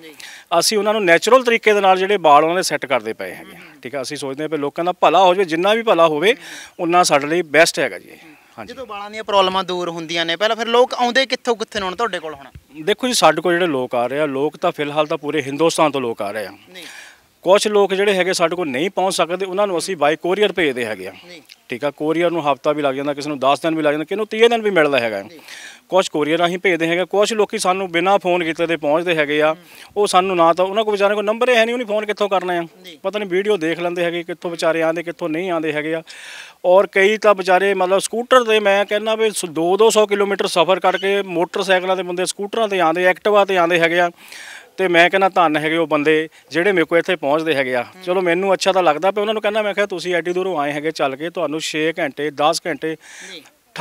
ਅਸੀਂ ਉਹਨਾਂ ਨੂੰ ਨੇਚਰਲ ਤਰੀਕੇ ਦੇ ਨਾਲ ਜਿਹੜੇ ਬਾਲ ਉਹਨਾਂ ਦੇ ਸੈੱਟ ਕਰਦੇ ਪਏ ਹੈਗੇ ਠੀਕ ਆ ਅਸੀਂ ਸੋਚਦੇ ਆ ਕਿ ਲੋਕਾਂ ਦਾ ਭਲਾ ਹੋ ਜਾਵੇ ਜਿੰਨਾ ਵੀ ਭਲਾ ਹੋਵੇ ਉਹਨਾਂ ਸਾਡੇ ਲਈ ਬੈਸਟ ਹੈਗਾ ਜੀ ਜਦੋਂ ਬਾਲਾਂ ਦੀਆਂ ਪ੍ਰੋਬਲਮਾਂ ਦੂਰ ਹੁੰਦੀਆਂ ਨੇ ਪਹਿਲਾਂ ਫਿਰ ਲੋਕ ਆਉਂਦੇ ਕਿੱਥੋਂ ਕਿੱਥੇ ਨੂੰ ਤੁਹਾਡੇ ਕੋਲ ਹੁਣ ਦੇਖੋ ਜੀ ਸਾਡੇ ਕੋਲ ਜਿਹੜੇ ਲੋਕ ਆ ਰਹੇ ਆ ਲੋਕ ਤਾਂ ਫਿਲਹਾਲ ਤਾਂ ਪੂਰੇ ਹਿੰਦੁਸਤਾਨ ਤੋਂ ਲੋਕ ਆ ਰਹੇ ਆ ਕੁਝ ਲੋਕ ਜਿਹੜੇ ਹੈਗੇ ਸਾਡੇ ਕੋਲ ਨਹੀਂ ਪਹੁੰਚ ਸਕਦੇ ਉਹਨਾਂ ਨੂੰ ਅਸੀਂ ਬਾਈ ਕੋਰੀਅਰ ਭੇਜਦੇ ਹੈਗੇ ਆ ਠੀਕ ਆ ਕੋਰੀਅਰ ਨੂੰ ਹਫਤਾ ਵੀ ਲੱਗ ਜਾਂਦਾ ਕਿਸੇ ਨੂੰ 10 ਦਿਨ ਵੀ ਲੱਗ ਜਾਂਦਾ ਕਿਸੇ ਨੂੰ 30 ਦਿਨ ਵੀ ਮਿਲਦਾ ਹੈਗਾ ਕੁਝ ਕੋਰੀਅਰ ਰਾਹੀਂ ਭੇਜਦੇ ਹੈਗੇ ਕੁਝ ਲੋਕੀ ਸਾਨੂੰ ਬਿਨਾ ਫੋਨ ਕੀਤੇ ਤੇ ਪਹੁੰਚਦੇ ਹੈਗੇ ਆ ਉਹ ਸਾਨੂੰ ਨਾ ਤਾਂ ਉਹਨਾਂ ਕੋ ਵਿਚਾਰਿਆਂ ਕੋ ਨੰਬਰ ਹੀ ਹੈ ਨਹੀਂ ਉਹਨੇ ਫੋਨ ਕਿੱਥੋਂ ਕਰਨਾ ਆ ਪਤਾ ਨਹੀਂ ਵੀਡੀਓ ਦੇਖ ਲੈਂਦੇ ਹੈਗੇ ਕਿੱਥੋਂ ਵਿਚਾਰੇ ਆਂਦੇ ਕਿੱਥੋਂ ਨਹੀਂ ਆਂਦੇ ਹੈਗੇ ਆ ਔਰ ਕਈ ਤਾਂ ਵਿਚਾਰੇ ਮਤਲਬ ਸਕੂਟਰ ਤੇ ਮੈਂ ਕਹਿੰਦਾ ਵੀ 2-200 ਕਿਲੋਮੀਟਰ ਸਫ਼ਰ ਕਰਕੇ ਮੋਟਰਸਾਈਕਲਾਂ ਦੇ ਬੰਦੇ ਸਕੂਟਰਾਂ ਤੇ ਆਂਦੇ ਐਕਟਿਵਾ ਤੇ ਆਂਦੇ ਹੈਗੇ ਆ ਤੇ ਮੈਂ ਕਹਿੰਦਾ ਧੰਨ ਹੈਗੇ ਉਹ ਬੰਦੇ ਜਿਹੜੇ ਮੇਰੇ ਕੋਲ ਇੱਥੇ ਪਹੁੰਚਦੇ ਹੈਗੇ ਆ ਚਲੋ ਮੈਨੂੰ ਅੱਛਾ ਤਾਂ ਲੱਗਦਾ ਪਿਆ ਉਹਨਾਂ ਨੂੰ ਕਹਿੰਦਾ ਮੈਂ ਕਿਹਾ ਤੁਸੀਂ ਐਡੀ ਦੂਰੋਂ ਆਏ ਹੈਗੇ ਚੱਲ ਕੇ ਤੁਹਾਨੂੰ 6 ਘੰਟੇ 10 ਘੰਟੇ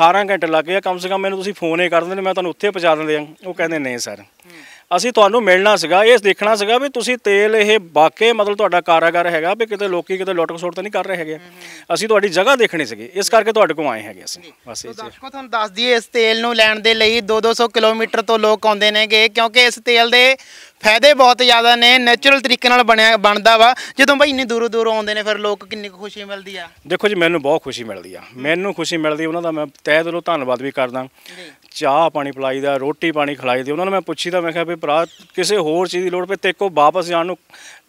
18 ਘੰਟੇ ਲੱਗ ਗਏ ਕਮ ਸੇ ਕਮ ਮੈਨੂੰ ਤੁਸੀਂ ਫੋਨ ਹੀ ਕਰ ਦਿੰਦੇ ਮੈਂ ਤੁਹਾਨੂੰ ਉੱਥੇ ਪਹੁੰਚਾ ਦਿੰਦੇ ਆ ਉਹ ਕਹਿੰਦੇ ਨਹੀਂ ਸਰ ਅਸੀਂ ਤੁਹਾਨੂੰ ਮਿਲਣਾ ਸੀਗਾ ਇਹ ਦੇਖਣਾ ਸੀਗਾ ਵੀ ਤੁਸੀਂ ਤੇਲ ਇਹ ਬਾਕੇ ਮਤਲਬ ਤੁਹਾਡਾ ਕਾਰਾਗਰ ਹੈਗਾ ਵੀ ਕਿਤੇ ਲੋਕੀ ਕਿਤੇ ਲੋਟਕ ਸੋਟ ਤਾਂ ਨਹੀਂ ਕਰ ਰਹੇ ਹੈਗੇ ਅਸੀਂ ਤੁਹਾਡੀ ਜਗ੍ਹਾ ਦੇਖਣੀ ਸੀਗੀ ਇਸ ਕਰਕੇ ਤੁਹਾਡੇ ਕੋਲ ਆਏ ਹੈਗੇ ਅਸੀਂ ਬਸ ਇਹ ਦਰਸ਼ਕੋ ਤੁਹਾਨੂੰ ਦੱਸ ਦਈਏ ਇਸ ਤੇਲ ਨੂੰ ਲੈਣ ਦੇ ਲਈ 2-200 ਕਿਲੋਮੀਟਰ ਤੋਂ ਲੋਕ ਆਉਂਦੇ ਨੇਗੇ ਕਿਉਂਕਿ ਇਸ ਤੇਲ ਦੇ ਫਾਇਦੇ ਬਹੁਤ ਜ਼ਿਆਦਾ ਨੇ ਨੇਚਰਲ ਤਰੀਕੇ ਨਾਲ ਬਣਿਆ ਬਣਦਾ ਵਾ ਜਦੋਂ ਭਾਈ ਇੰਨੀ ਦੂਰੋਂ ਦੂਰੋਂ ਆਉਂਦੇ ਨੇ ਫਿਰ ਲੋਕ ਕਿੰਨੀ ਖੁਸ਼ੀ ਮਿਲਦੀ ਆ ਦੇਖੋ ਜੀ ਮੈਨੂੰ ਬਹੁਤ ਖੁਸ਼ੀ ਮਿਲਦੀ ਆ ਮੈਨੂੰ ਖੁਸ਼ੀ ਮਿਲਦੀ ਉਹਨਾਂ ਦਾ ਮੈਂ ਤਹਿ ਦਿਲੋਂ ਧੰਨਵਾਦ ਵੀ ਕਰਦਾ ਚਾਹ ਪਾਣੀ ਪਿਲਾਈ ਦਾ ਰੋਟੀ ਪਾਣੀ ਖਿਲਾਈ ਦੀ ਉਹਨਾਂ ਨੂੰ ਮੈਂ ਪੁੱਛੀ ਤਾਂ ਮੈਂ ਕਿਹਾ ਵੀ ਭਰਾ ਕਿਸੇ ਹੋਰ ਚੀਜ਼ ਦੀ ਲੋੜ ਪਈ ਤੇ ਕੋ ਵਾਪਸ ਜਾਣ ਨੂੰ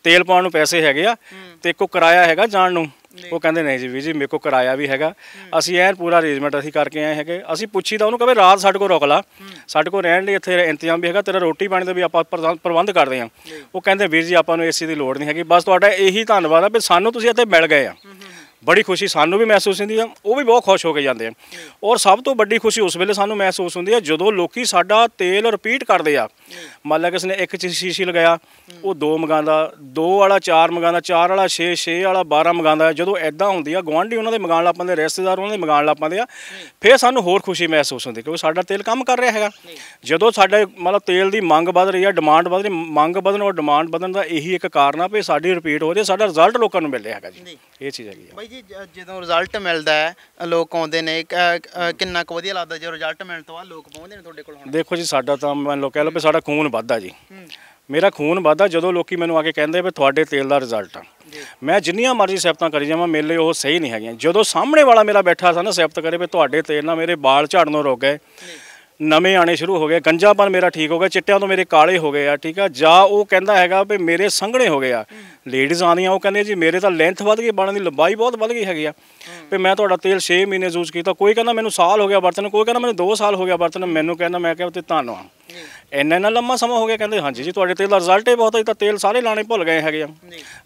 ਤੇਲ ਪਾਉਣ ਨੂੰ ਪੈਸੇ ਹੈਗੇ ਆ ਤੇ ਕੋ ਕਿਰਾਇਆ ਹੈਗਾ ਜਾਣ ਨੂੰ ਉਹ ਕਹਿੰਦੇ ਨਹੀਂ ਜੀ ਵੀ ਜੀ ਮੇਰੇ ਕੋ ਕਿਰਾਇਆ ਵੀ ਹੈਗਾ ਅਸੀਂ ਐਨ ਪੂਰਾ ਅਰੇਂਜਮੈਂਟ ਅਸੀਂ ਕਰਕੇ ਆਏ ਹੈਗੇ ਅਸੀਂ ਪੁੱਛੀ ਤਾਂ ਉਹਨੂੰ ਕਹਵੇ ਰਾਤ ਸਾਡੇ ਕੋ ਰੁਕ ਲਾ ਸਾਡੇ ਕੋ ਰਹਿਣ ਲਈ ਇੱਥੇ ਇੰਤਜ਼ਾਮ ਵੀ ਹੈਗਾ ਤੇਰਾ ਰੋਟੀ ਪਾਣੀ ਦਾ ਵੀ ਆਪਾਂ ਪ੍ਰਬੰਧ ਕਰਦੇ ਆ ਉਹ ਕਹਿੰਦੇ ਵੀਰ ਜੀ ਆਪਾਂ ਨੂੰ ਏਸੀ ਦੀ ਲੋੜ ਨਹੀਂ ਹੈਗੀ ਬਸ ਤੁਹਾਡਾ ਇਹੀ ਧੰਨਵਾਦ ਆ ਵੀ ਸਾਨੂੰ ਤੁਸੀਂ ਇੱਥੇ ਮਿਲ ਗਏ ਆ ਬੜੀ ਖੁਸ਼ੀ ਸਾਨੂੰ ਵੀ ਮਹਿਸੂਸ ਹੁੰਦੀ ਆ ਉਹ ਵੀ ਬਹੁਤ ਖੁਸ਼ ਹੋ ਕੇ ਜਾਂਦੇ ਆ ਔਰ ਸਭ ਤੋਂ ਵੱਡੀ ਖੁਸ਼ੀ ਉਸ ਵੇਲੇ ਸਾਨੂੰ ਮਹਿਸੂਸ ਹੁੰਦੀ ਆ ਜਦੋਂ ਲੋਕੀ ਸਾਡਾ ਤੇਲ ਰਿਪੀਟ ਕਰਦੇ ਆ ਮੰਨ ਲਾ ਕਿਸ ਨੇ ਇੱਕ ਚ ਸ਼ੀਸ਼ੀ ਲਗਾਇਆ ਉਹ ਦੋ ਮੰਗਾਉਂਦਾ ਦੋ ਵਾਲਾ ਚਾਰ ਮੰਗਾਉਂਦਾ ਚਾਰ ਵਾਲਾ 6 6 ਵਾਲਾ 12 ਮੰਗਾਉਂਦਾ ਜਦੋਂ ਐਦਾਂ ਹੁੰਦੀ ਆ ਗਵਾਂਢੀ ਉਹਨਾਂ ਦੇ ਮਗਾਂ ਲੱਪਾਂ ਦੇ ਰਿਸ਼ਤੇਦਾਰ ਉਹਨਾਂ ਦੇ ਮੰਗਾਣ ਲੱਪਾਂ ਦੇ ਆ ਫਿਰ ਸਾਨੂੰ ਹੋਰ ਖੁਸ਼ੀ ਮਹਿਸੂਸ ਹੁੰਦੀ ਕਿਉਂਕਿ ਸਾਡਾ ਤੇਲ ਕੰਮ ਕਰ ਰਿਹਾ ਹੈਗਾ ਜਦੋਂ ਸਾਡੇ ਮਤਲਬ ਤੇਲ ਦੀ ਮੰਗ ਵੱਧ ਰਹੀ ਆ ਡਿਮਾਂਡ ਵੱਧ ਰਹੀ ਮੰਗ ਵਧਣ ਔਰ ਡਿਮਾਂਡ ਵਧਣ ਦਾ ਇਹੀ ਇੱਕ ਕਾਰਨ ਆ ਵੀ ਸਾਡੀ ਰਿਪੀਟ ਹੋ ਰਹੀ ਸਾਡਾ ਰਿਜ਼ਲਟ ਲੋਕਾਂ ਨੂੰ ਮਿਲ ਰਿਹਾ ਹੈਗਾ ਜੀ ਇਹ ਚੀਜ਼ ਹੈਗੀ ਆ ਜੀ ਜਦੋਂ ਰਿਜ਼ਲਟ ਮਿਲਦਾ ਹੈ ਲੋਕ ਆਉਂਦੇ ਨੇ ਕਿੰਨਾ ਕੁ ਵਧੀਆ ਲੱਗਦਾ ਜੇ ਰਿਜ਼ਲਟ ਮਿਲਣ ਤੋਂ ਬਾਅਦ ਲੋਕ ਪਹੁੰਚਦੇ ਨੇ ਤੁਹਾਡੇ ਕੋਲ ਹੁਣ ਦੇਖੋ ਜੀ ਸਾਡਾ ਤਾਂ ਮੈਂ ਲੋਕ ਕਹਿ ਲਓ ਵੀ ਸਾਡਾ ਖੂਨ ਵੱਧਾ ਜੀ ਮੇਰਾ ਖੂਨ ਵੱਧਾ ਜਦੋਂ ਲੋਕੀ ਮੈਨੂੰ ਆ ਕੇ ਕਹਿੰਦੇ ਵੀ ਤੁਹਾਡੇ ਤੇਲ ਦਾ ਰਿਜ਼ਲਟ ਆ ਮੈਂ ਜਿੰਨੀਆਂ ਮਰਜ਼ੀ ਸਿਫਤਾਂ ਕਰੀ ਜਾਵਾਂ ਮੇਲੇ ਉਹ ਸਹੀ ਨਹੀਂ ਹੈਗੀਆਂ ਜਦੋਂ ਸਾਹਮਣੇ ਵਾਲਾ ਮੇਰਾ ਬੈਠਾ ਸੀ ਨਾ ਸਿਫਤ ਕਰੇ ਵੀ ਤੁਹਾਡੇ ਤੇਲ ਨਾਲ ਮੇਰੇ ਵਾਲ ਝੜਨੋਂ ਰੁਕ ਗਏ ਨਵੇਂ ਆਣੇ ਸ਼ੁਰੂ ਹੋ ਗਏ ਗੰਜਾਪਨ ਮੇਰਾ ਠੀਕ ਹੋ ਗਿਆ ਚਿੱਟਿਆਂ ਤੋਂ ਮੇਰੇ ਕਾਲੇ ਹੋ ਗਏ ਆ ਠੀਕ ਆ ਜਾਂ ਉਹ ਕਹਿੰਦਾ ਹੈਗਾ ਵੀ ਮੇਰੇ ਸੰਘਣੇ ਹੋ ਗਏ ਆ ਲੇਡੀਜ਼ ਆਂਦੀਆਂ ਉਹ ਕਹਿੰਦੇ ਜੀ ਮੇਰੇ ਤਾਂ ਲੈਂਥ ਵੱਧ ਗਈ ਬਾਲਾਂ ਦੀ ਲੰਬਾਈ ਬਹੁਤ ਵੱਧ ਗਈ ਹੈਗੀ ਆ ਵੀ ਮੈਂ ਤੁਹਾਡਾ ਤੇਲ 6 ਮਹੀਨੇ ਯੂਜ਼ ਕੀਤਾ ਕੋਈ ਕਹਿੰਦਾ ਮੈਨੂੰ ਸਾਲ ਹੋ ਗਿਆ ਵਰਤਨ ਕੋਈ ਕਹਿੰਦਾ ਮੈਨੂੰ 2 ਸਾਲ ਹੋ ਗਿਆ ਵਰਤਨ ਮੈਨੂੰ ਕਹਿੰਦਾ ਮੈਂ ਕਿਹਾ ਤੇ ਧੰਨਵਾਦ ਇੰਨਾ ਨਾ ਲੰਮਾ ਸਮਾਂ ਹੋ ਗਿਆ ਕਹਿੰਦੇ ਹਾਂਜੀ ਜੀ ਤੁਹਾਡੇ ਤੇਲ ਦਾ ਰਿਜ਼ਲਟ ਹੀ ਬਹੁਤ ਹੈ ਤਾਂ ਤੇਲ ਸਾਰੇ ਲਾਣੇ ਭੁੱਲ ਗਏ ਹੈਗੇ ਆ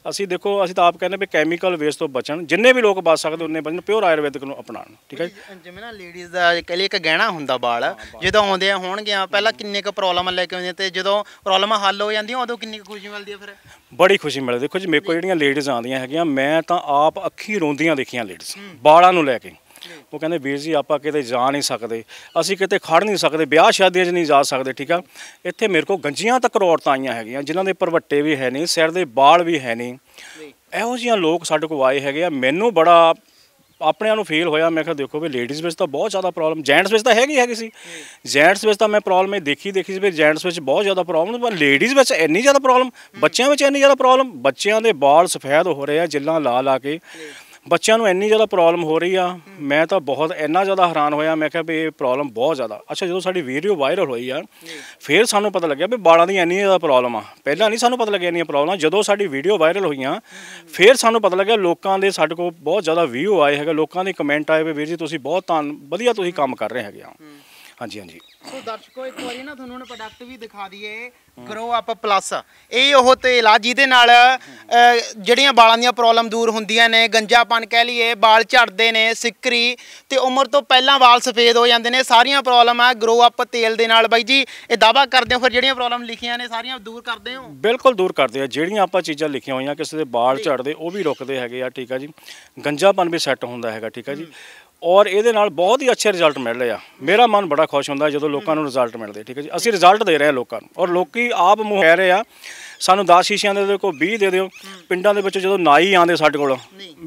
ਅਸੀਂ ਦੇਖੋ ਅਸੀਂ ਤਾਂ ਆਪ ਕਹਿੰਦੇ ਵੀ ਕੈਮੀਕਲ ਵੇਸਟ ਤੋਂ ਬਚਣ ਜਿੰਨੇ ਵੀ ਲੋਕ ਬਚ ਸਕਦੇ ਉਹਨੇ ਬਚਣ ਪਿਓਰ ਆਯੁਰਵੈਦਿਕ ਨੂੰ ਅਪਣਾਉਣ ਠੀਕ ਹੈ ਜਿਵੇਂ ਨਾ ਲੇਡੀਜ਼ ਦਾ ਕਹਿੰਦੇ ਇੱਕ ਗਹਿਣਾ ਹੁੰਦਾ ਵਾਲ ਜਦੋਂ ਆਉਂਦੇ ਆ ਹੋਣਗੇ ਪਹਿਲਾਂ ਕਿੰਨੇ ਕੁ ਪ੍ਰੋਬਲਮ ਲੈ ਕੇ ਆਉਂਦੇ ਤੇ ਜਦੋਂ ਪ੍ਰੋਬਲਮ ਹੱਲ ਹੋ ਜਾਂਦੀ ਉਦੋਂ ਕਿੰਨੀ ਖੁਸ਼ੀ ਮਿਲਦੀ ਆ ਫਿਰ ਬੜੀ ਖੁਸ਼ੀ ਮਿਲਦੀ ਦੇਖੋ ਜੀ ਮੇਰੇ ਕੋਲ ਜਿਹੜੀਆਂ ਲੇਡੀਜ਼ ਆਉਂਦੀਆਂ ਹੈਗੀਆਂ ਮੈਂ ਤਾਂ ਆਪ ਅੱਖੀ ਰੋਂਦੀਆਂ ਦੇਖੀਆਂ ਲੇਡੀਜ਼ ਵਾਲਾਂ ਨੂੰ ਲੈ ਕੇ ਉਹ ਕਹਿੰਦੇ ਵੀਰ ਜੀ ਆਪਾਂ ਕਿਤੇ ਜਾ ਨਹੀਂ ਸਕਦੇ ਅਸੀਂ ਕਿਤੇ ਖੜ ਨਹੀਂ ਸਕਦੇ ਵਿਆਹ ਸ਼ਾਦੀਆਂ 'ਚ ਨਹੀਂ ਜਾ ਸਕਦੇ ਠੀਕ ਆ ਇੱਥੇ ਮੇਰੇ ਕੋਲ ਗੰਜੀਆਂ ਤੱਕ ਔਰਤਾਂ ਆਈਆਂ ਹੈਗੀਆਂ ਜਿਨ੍ਹਾਂ ਦੇ ਪਰਵੱਟੇ ਵੀ ਹੈ ਨਹੀਂ ਸਿਰ ਦੇ ਬਾਲ ਵੀ ਹੈ ਨਹੀਂ ਇਹੋ ਜਿਹੇ ਲੋਕ ਸਾਡੇ ਕੋਲ ਆਏ ਹੈਗੇ ਆ ਮੈਨੂੰ ਬੜਾ ਆਪਣੇ ਨੂੰ ਫੀਲ ਹੋਇਆ ਮੈਂ ਕਿਹਾ ਦੇਖੋ ਵੀ ਲੇਡੀਜ਼ ਵਿੱਚ ਤਾਂ ਬਹੁਤ ਜ਼ਿਆਦਾ ਪ੍ਰੋਬਲਮ ਜੈਂਟਸ ਵਿੱਚ ਤਾਂ ਹੈਗੀ ਹੈਗੀ ਸੀ ਜੈਂਟਸ ਵਿੱਚ ਤਾਂ ਮੈਂ ਪ੍ਰੋਬਲਮ ਇਹ ਦੇਖੀ ਦੇਖੀ ਸੀ ਵੀ ਜੈਂਟਸ ਵਿੱਚ ਬਹੁਤ ਜ਼ਿਆਦਾ ਪ੍ਰੋਬਲਮ ਪਰ ਲੇਡੀਜ਼ ਵਿੱਚ ਇੰਨੀ ਜ਼ਿਆਦਾ ਪ੍ਰੋਬਲਮ ਬੱਚਿਆਂ ਵਿੱਚ ਇੰਨੀ ਜ਼ਿਆਦਾ ਪ੍ਰੋਬਲਮ ਬੱਚਿਆਂ ਦੇ ਵਾਲ ਸਫੈਦ ਹੋ ਰਹੇ ਆ ਜਿੱਲਾਂ ਲਾ ਲਾ ਕੇ ਬੱਚਿਆਂ ਨੂੰ ਇੰਨੀ ਜ਼ਿਆਦਾ ਪ੍ਰੋਬਲਮ ਹੋ ਰਹੀ ਆ ਮੈਂ ਤਾਂ ਬਹੁਤ ਇੰਨਾ ਜ਼ਿਆਦਾ ਹੈਰਾਨ ਹੋਇਆ ਮੈਂ ਕਿਹਾ ਵੀ ਇਹ ਪ੍ਰੋਬਲਮ ਬਹੁਤ ਜ਼ਿਆਦਾ ਅੱਛਾ ਜਦੋਂ ਸਾਡੀ ਵੀਡੀਓ ਵਾਇਰਲ ਹੋਈ ਆ ਫਿਰ ਸਾਨੂੰ ਪਤਾ ਲੱਗਿਆ ਵੀ ਬਾਲਾਂ ਦੀ ਇੰਨੀ ਜ਼ਿਆਦਾ ਪ੍ਰੋਬਲਮ ਆ ਪਹਿਲਾਂ ਨਹੀਂ ਸਾਨੂੰ ਪਤਾ ਲੱਗਿਆ ਇੰਨੀਆਂ ਪ੍ਰੋਬਲਮਾਂ ਜਦੋਂ ਸਾਡੀ ਵੀਡੀਓ ਵਾਇਰਲ ਹੋਈਆਂ ਫਿਰ ਸਾਨੂੰ ਪਤਾ ਲੱਗਿਆ ਲੋਕਾਂ ਦੇ ਸਾਡੇ ਕੋਲ ਬਹੁਤ ਜ਼ਿਆਦਾ ਵਿਊ ਆਏ ਹੈਗੇ ਲੋਕਾਂ ਦੇ ਕਮੈਂਟ ਆਏ ਵੀ ਵੀਰ ਜੀ ਤੁਸੀਂ ਬਹੁਤ ਤਾਂ ਵਧੀਆ ਤੁਸੀਂ ਕੰਮ ਕਰ ਰਹੇ ਹੈਗੇ ਆ ਹਾਂਜੀ ਹਾਂਜੀ ਦੇਖੋ ਦਰਸ਼ਕੋ ਇੱਕ ਵਾਰੀ ਨਾ ਤੁਹਾਨੂੰ ਹੁਣ ਪ੍ਰੋਡਕਟ ਵੀ ਦਿਖਾ ਦਈਏ ਗਰੋ ਅਪ ਪਲੱਸ ਇਹ ਉਹ ਤੇਲ ਆ ਜਿਹਦੇ ਨਾਲ ਜਿਹੜੀਆਂ ਵਾਲਾਂ ਦੀਆਂ ਪ੍ਰੋਬਲਮ ਦੂਰ ਹੁੰਦੀਆਂ ਨੇ ਗੰਜਾਪਨ ਕਹਿ ਲਈਏ ਵਾਲ ਝੜਦੇ ਨੇ ਸਿੱਕਰੀ ਤੇ ਉਮਰ ਤੋਂ ਪਹਿਲਾਂ ਵਾਲ ਸਫੇਦ ਹੋ ਜਾਂਦੇ ਨੇ ਸਾਰੀਆਂ ਪ੍ਰੋਬਲਮ ਆ ਗਰੋ ਅਪ ਤੇਲ ਦੇ ਨਾਲ ਬਾਈ ਜੀ ਇਹ ਦਾਵਾ ਕਰਦੇ ਹੋ ਫਿਰ ਜਿਹੜੀਆਂ ਪ੍ਰੋਬਲਮ ਲਿਖੀਆਂ ਨੇ ਸਾਰੀਆਂ ਦੂਰ ਕਰਦੇ ਹੋ ਬਿਲਕੁਲ ਦੂਰ ਕਰਦੇ ਆ ਜਿਹੜੀਆਂ ਆਪਾਂ ਚੀਜ਼ਾਂ ਲਿਖੀਆਂ ਹੋਈਆਂ ਕਿਸੇ ਦੇ ਵਾਲ ਝੜਦੇ ਉਹ ਵੀ ਰੁਕਦੇ ਹੈਗੇ ਆ ਠੀਕ ਆ ਜੀ ਗੰਜਾਪਨ ਵੀ ਸੈੱਟ ਹੁੰਦਾ ਹੈਗਾ ਠੀਕ ਆ ਜੀ ਔਰ ਇਹਦੇ ਨਾਲ ਬਹੁਤ ਹੀ ਅੱਛੇ ਰਿਜ਼ਲਟ ਮਿਲ ਰਹੇ ਆ ਮੇਰਾ ਮਨ ਬੜਾ ਖੁਸ਼ ਹੁੰਦਾ ਜਦੋਂ ਲੋਕਾਂ ਨੂੰ ਰਿਜ਼ਲਟ ਮਿਲਦੇ ਠੀਕ ਹੈ ਜੀ ਅਸੀਂ ਰਿਜ਼ਲਟ ਦੇ ਰਹੇ ਹਾਂ ਲੋਕਾਂ ਨੂੰ ਔਰ ਲੋਕੀ ਆਪ ਮੁਹ ਰਹੇ ਆ ਸਾਨੂੰ 10 ਸ਼ੀਸ਼ਿਆਂ ਦੇ ਕੋ 20 ਦੇ ਦਿਓ ਪਿੰਡਾਂ ਦੇ ਵਿੱਚ ਜਦੋਂ ਨਾਈ ਆਂਦੇ ਸਾਡੇ ਕੋਲ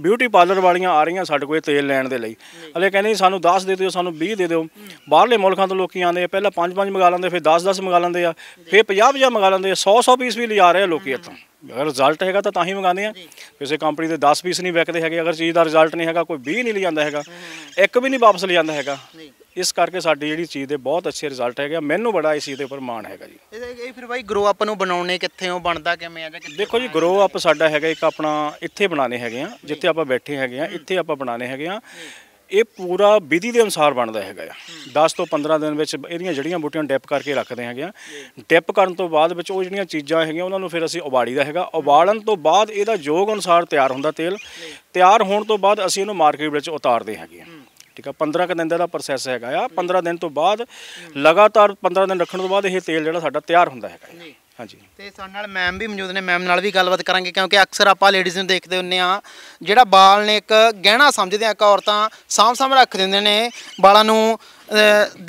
ਬਿਊਟੀ ਪਾਰਲਰ ਵਾਲੀਆਂ ਆ ਰਹੀਆਂ ਸਾਡੇ ਕੋਲ ਤੇਲ ਲੈਣ ਦੇ ਲਈ ਹਲੇ ਕਹਿੰਦੇ ਸਾਨੂੰ 10 ਦੇ ਦਿਓ ਸਾਨੂੰ 20 ਦੇ ਦਿਓ ਬਾਹਰਲੇ ਮੁਲਕਾਂ ਤੋਂ ਲੋਕੀ ਆਂਦੇ ਆ ਪਹਿਲਾਂ 5-5 ਮੰਗਾ ਲੈਂਦੇ ਫਿਰ 10-10 ਮੰਗਾ ਲੈਂਦੇ ਆ ਫਿਰ 50-50 ਮੰਗਾ ਲੈਂਦੇ ਆ 100-100 ਪੀਸ ਵੀ ਲਿਆ ਰਹੇ ਲੋਕੀ ਇੱਥੋਂ ਅਗਰ ਰਿਜ਼ਲਟ ਹੈਗਾ ਤਾਂ ਤਾਂ ਹੀ ਮੰਗਾਉਂਦੇ ਆ ਕਿਸੇ ਕੰਪਨੀ ਦੇ 10 ਪੀਸ ਨਹੀਂ ਵਿਕਦੇ ਹੈਗੇ ਅਗਰ ਚੀਜ਼ ਦਾ ਰਿਜ਼ਲਟ ਨਹੀਂ ਹੈਗਾ ਕੋਈ 20 ਨਹੀਂ ਲਿਆਂਦਾ ਹੈਗਾ ਇੱਕ ਵੀ ਨਹੀਂ ਵਾਪਸ ਲਿਆਂਦਾ ਹੈਗਾ ਇਸ ਕਰਕੇ ਸਾਡੀ ਜਿਹੜੀ ਚੀਜ਼ ਦੇ ਬਹੁਤ ਅੱਛੇ ਰਿਜ਼ਲਟ ਹੈਗੇ ਮੈਨੂੰ ਬੜਾ ਇਸ ਚੀਜ਼ ਦੇ ਉੱਪਰ ਮਾਣ ਹੈਗਾ ਜੀ ਇਹ ਫਿਰ ਬਾਈ ਗਰੋ ਅਪ ਨੂੰ ਬਣਾਉਣੇ ਕਿੱਥੇ ਬਣਦਾ ਕਿਵੇਂ ਆ ਜਾਂ ਦੇਖੋ ਜੀ ਗਰੋ ਅਪ ਸਾਡਾ ਹੈਗਾ ਇੱਕ ਆਪਣਾ ਇੱਥੇ ਬਣਾਨੇ ਹੈਗੇ ਆ ਜਿੱਥੇ ਆਪਾਂ ਬੈਠੇ ਹੈਗੇ ਆ ਇੱਥੇ ਆਪਾਂ ਬਣਾਨੇ ਹੈਗੇ ਆ ਇਹ ਪੂਰਾ ਵਿਧੀ ਦੇ ਅਨੁਸਾਰ ਬਣਦਾ ਹੈਗਾ ਆ 10 ਤੋਂ 15 ਦਿਨ ਵਿੱਚ ਇਹਦੀਆਂ ਜੜੀਆਂ ਬੂਟੀਆਂ ਡਿਪ ਕਰਕੇ ਰੱਖਦੇ ਹੈਗੇ ਆ ਡਿਪ ਕਰਨ ਤੋਂ ਬਾਅਦ ਵਿੱਚ ਉਹ ਜਿਹੜੀਆਂ ਚੀਜ਼ਾਂ ਹੈਗੀਆਂ ਉਹਨਾਂ ਨੂੰ ਫਿਰ ਅਸੀਂ ਉਬਾੜੀ ਦਾ ਹੈਗਾ ਉਬਾਲਣ ਤੋਂ ਬਾਅਦ ਇਹਦਾ ਯੋਗ ਅਨੁਸਾਰ ਤਿਆਰ ਹੁੰਦਾ ਤੇਲ ਤਿਆਰ ਹੋਣ ਤੋਂ ਬਾਅਦ ਅਸੀਂ ਇਹਨੂੰ ਮਾਰਕੀਟ ਵਿੱਚ ਉਤਾਰਦੇ ਹੈਗੇ ਆ ਠੀਕ ਆ 15 ਕ ਦਿਨ ਦਾ ਪ੍ਰੋਸੈਸ ਹੈਗਾ ਆ 15 ਦਿਨ ਤੋਂ ਬਾਅਦ ਲਗਾਤਾਰ 15 ਦਿਨ ਰੱਖਣ ਤੋਂ ਬਾਅਦ ਇਹ ਤੇਲ ਜਿਹੜਾ ਸਾਡਾ ਤਿਆਰ ਹੁੰਦਾ ਹੈਗਾ ਜੀ ਹਾਂਜੀ ਤੇ ਸਾਡੇ ਨਾਲ ਮੈਮ ਵੀ ਮੌਜੂਦ ਨੇ ਮੈਮ ਨਾਲ ਵੀ ਗੱਲਬਾਤ ਕਰਾਂਗੇ ਕਿਉਂਕਿ ਅਕਸਰ ਆਪਾਂ ਲੇਡੀਜ਼ ਨੂੰ ਦੇਖਦੇ ਹੁੰਨੇ ਆ ਜਿਹੜਾ ਬਾਲ ਨੇ ਇੱਕ ਗਹਿਣਾ ਸਮਝਦੇ ਆ ਕਿ ਔਰਤਾਂ ਸਾਂਭ ਸਾਂਭ ਰੱਖ ਦਿੰਦੇ ਨੇ ਬਾਲਾਂ ਨੂੰ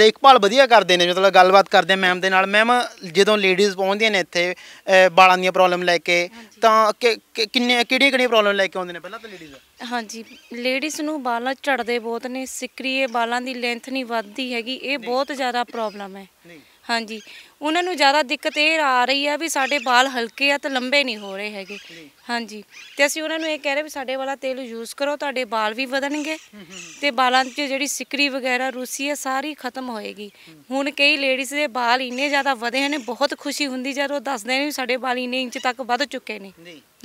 ਦੇਖਭਾਲ ਵਧੀਆ ਕਰਦੇ ਨੇ ਮਤਲਬ ਗੱਲਬਾਤ ਕਰਦੇ ਮੈਮ ਦੇ ਨਾਲ ਮੈਮ ਜਦੋਂ ਲੇਡੀਜ਼ ਪਹੁੰਚਦੀਆਂ ਨੇ ਇੱਥੇ ਬਾਲਾਂ ਦੀਆਂ ਪ੍ਰੋਬਲਮ ਲੈ ਕੇ ਤਾਂ ਕਿੰਨੇ ਕਿਹੜੀਆਂ ਕਿਹੜੀਆਂ ਪ੍ਰੋਬਲਮ ਲੈ ਕੇ ਆਉਂਦੇ ਨੇ ਪਹਿਲਾਂ ਤਾਂ ਲੇਡੀਜ਼ ਹਾਂਜੀ ਲੇਡੀਜ਼ ਨੂੰ ਬਾਲਾਂ ਝੜਦੇ ਬਹੁਤ ਨੇ ਸਿਕਰੀਏ ਬਾਲਾਂ ਦੀ ਲੈਂਥ ਨਹੀਂ ਵੱਧਦੀ ਹੈਗੀ ਇਹ ਬਹੁਤ ਜ਼ਿਆਦਾ ਪ੍ਰੋਬਲਮ ਹੈ ਹਾਂਜੀ ਉਹਨਾਂ ਨੂੰ ਜ਼ਿਆਦਾ ਦਿੱਕਤ ਇਹ ਆ ਰਹੀ ਆ ਵੀ ਸਾਡੇ ਵਾਲ ਹਲਕੇ ਆ ਤੇ ਲੰਬੇ ਨਹੀਂ ਹੋ ਰਹੇ ਹੈਗੇ ਹਾਂਜੀ ਤੇ ਅਸੀਂ ਉਹਨਾਂ ਨੂੰ ਇਹ ਕਹਿ ਰਹੇ ਵੀ ਸਾਡੇ ਵਾਲਾ ਤੇਲ ਯੂਜ਼ ਕਰੋ ਤੁਹਾਡੇ ਵਾਲ ਵੀ ਵਧਣਗੇ ਤੇ ਵਾਲਾਂ 'ਚ ਜਿਹੜੀ ਸਿਕਰੀ ਵਗੈਰਾ ਰੂਸੀ ਆ ਸਾਰੀ ਖਤਮ ਹੋਏਗੀ ਹੁਣ ਕਈ ਲੇਡੀਜ਼ ਦੇ ਵਾਲ ਇੰਨੇ ਜ਼ਿਆਦਾ ਵਧੇ ਨੇ ਬਹੁਤ ਖੁਸ਼ੀ ਹੁੰਦੀ ਜਦ ਉਹ ਦੱਸਦੇ ਨੇ ਵੀ ਸਾਡੇ ਵਾਲ ਇੰਨੇ ਇੰਚ ਤੱਕ ਵੱਧ ਚੁੱਕੇ ਨੇ